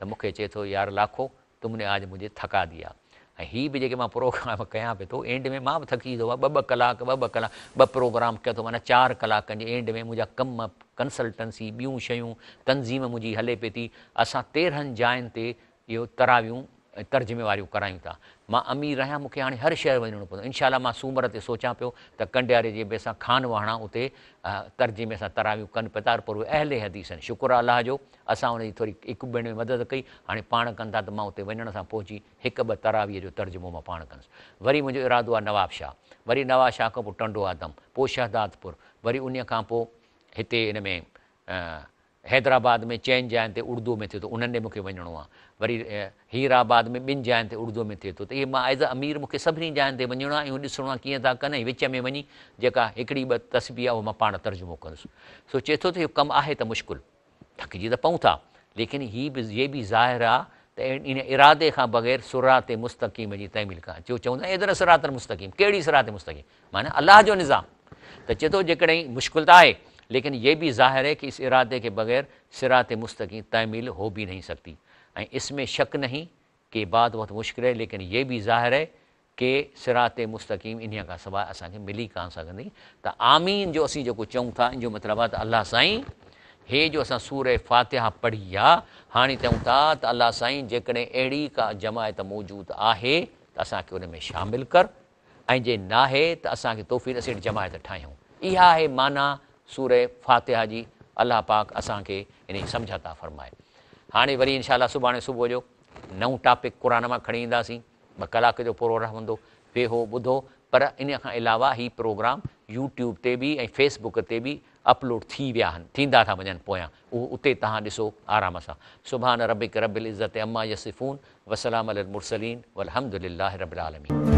Speaker 1: त मूंखे चए थो यार लाखो तुमने आज मुंहिंजे थका दी ऐं हीअ बि जेके मां प्रोग्राम कयां पियो थो एंड में मां बि थकी थो ॿ ॿ कलाक ॿ ॿ कलाक ॿ प्रोग्राम कया थो माना चारि कलाकनि एंड में मुंहिंजा कम कंसल्टेंसी ॿियूं शयूं तंज़ीम मुंहिंजी हले पई थी असां जायुनि तर्जुमे वारियूं करायूं था मां अमीर आहियां मूंखे हाणे हर शहर वञिणो पवंदो इनशाला मां सूमर ते सोचां पियो त कंडियारे जे ॿिए असां खान वहाणा उते में असां तरावियूं कनि पिया तारपुर उहे अहल हदीस आहिनि शुक्र अलाह जो असां हुनजी थोरी हिकु भेण में मदद कई हाणे पाण कंदा त मां उते वञण सां पहुची हिकु ॿ तरावीअ जो तर्जुमो मां पाण कंदुसि वरी मुंहिंजो इरादो आहे नवाब शाह वरी नवाब शाह खां पोइ टंडो आदम पोइ शहदादपुर वरी उन खां पोइ हिते हिन में हैदराबाद में चइनि जाइनि ते उर्दू में थियो त उन्हनि ॾे मूंखे वञिणो आहे वरी हीराबाद में ॿिनि जाइनि ते उर्दू में थिए थो त इहे मां एज़ अ अमीर मूंखे सभिनी जाइनि ते वञिणो आहे उहो ॾिसणो आहे कीअं था कनि ऐं विच में वञी जेका हिकिड़ी ॿ तस्बी आहे उहो मां पाण तर्जुमो कंदुसि सो चए थो त इहो कमु आहे त मुश्किलु थकिजी त पऊं था लेकिन हीअ बि इहे बि ज़ाहिर आहे त इन इरादे खां बग़ैर सुरा ते मुस्तक़ीम जी तइमिल करि जो चवंदा आहिनि एतिरा सिराति मुस्तक़ीम कहिड़ी सिरात मुस्तक़ीम माना अलाह जो निज़ाम त चए थो जेकॾहिं मुश्किल त आहे लेकिन इहे बि ज़ाहिर आहे की इस इरादे खे बग़ैर सिरात ते मुस्तक़ी तइमील हो बि न सघंदी ऐं इसमें शक नहीं कि बात बहुत मुश्किल आहे लेकिन इहे बि ज़ाहिर आहे कि सिरात मुस्तक़ीम इन खां सवाइ असांखे मिली कान सघंदी त आमीन जो असीं जेको चऊं था इन जो मतिलबु आहे त अलाह साईं हे जो असां सूर फातिहा पढ़ी आहे हाणे चऊं था त अलाह साईं जेकॾहिं अहिड़ी का जमायत मौजूदु आहे त असांखे उन में शामिलु कर ऐं जे नाहे त असांखे तोहफ़ी असीं जमायत ठाहियूं इहा आहे माना सूर फातिहा जी अलाह पाक असांखे इन जी सम्झाता फ़रमाए हाणे वरी इनशा सुभाणे सुबुह जो नओं टॉपिक क़ुर मां खणी ईंदासीं ॿ कलाक जो प्रोग्राम हूंदो वेहो ॿुधो पर इन खां अलावा हीअ प्रोग्राम यूट्यूब ते बि ऐं फेसबुक ते बि अपलोड थी विया आहिनि थींदा था वञनि पोयां उहो उते तव्हां ॾिसो आराम सां सुभाणे रबिक रबिल इज़त अम्मा यसिफ़ून वसलाम अलसलीन वलहमदिल्ला रबिलमी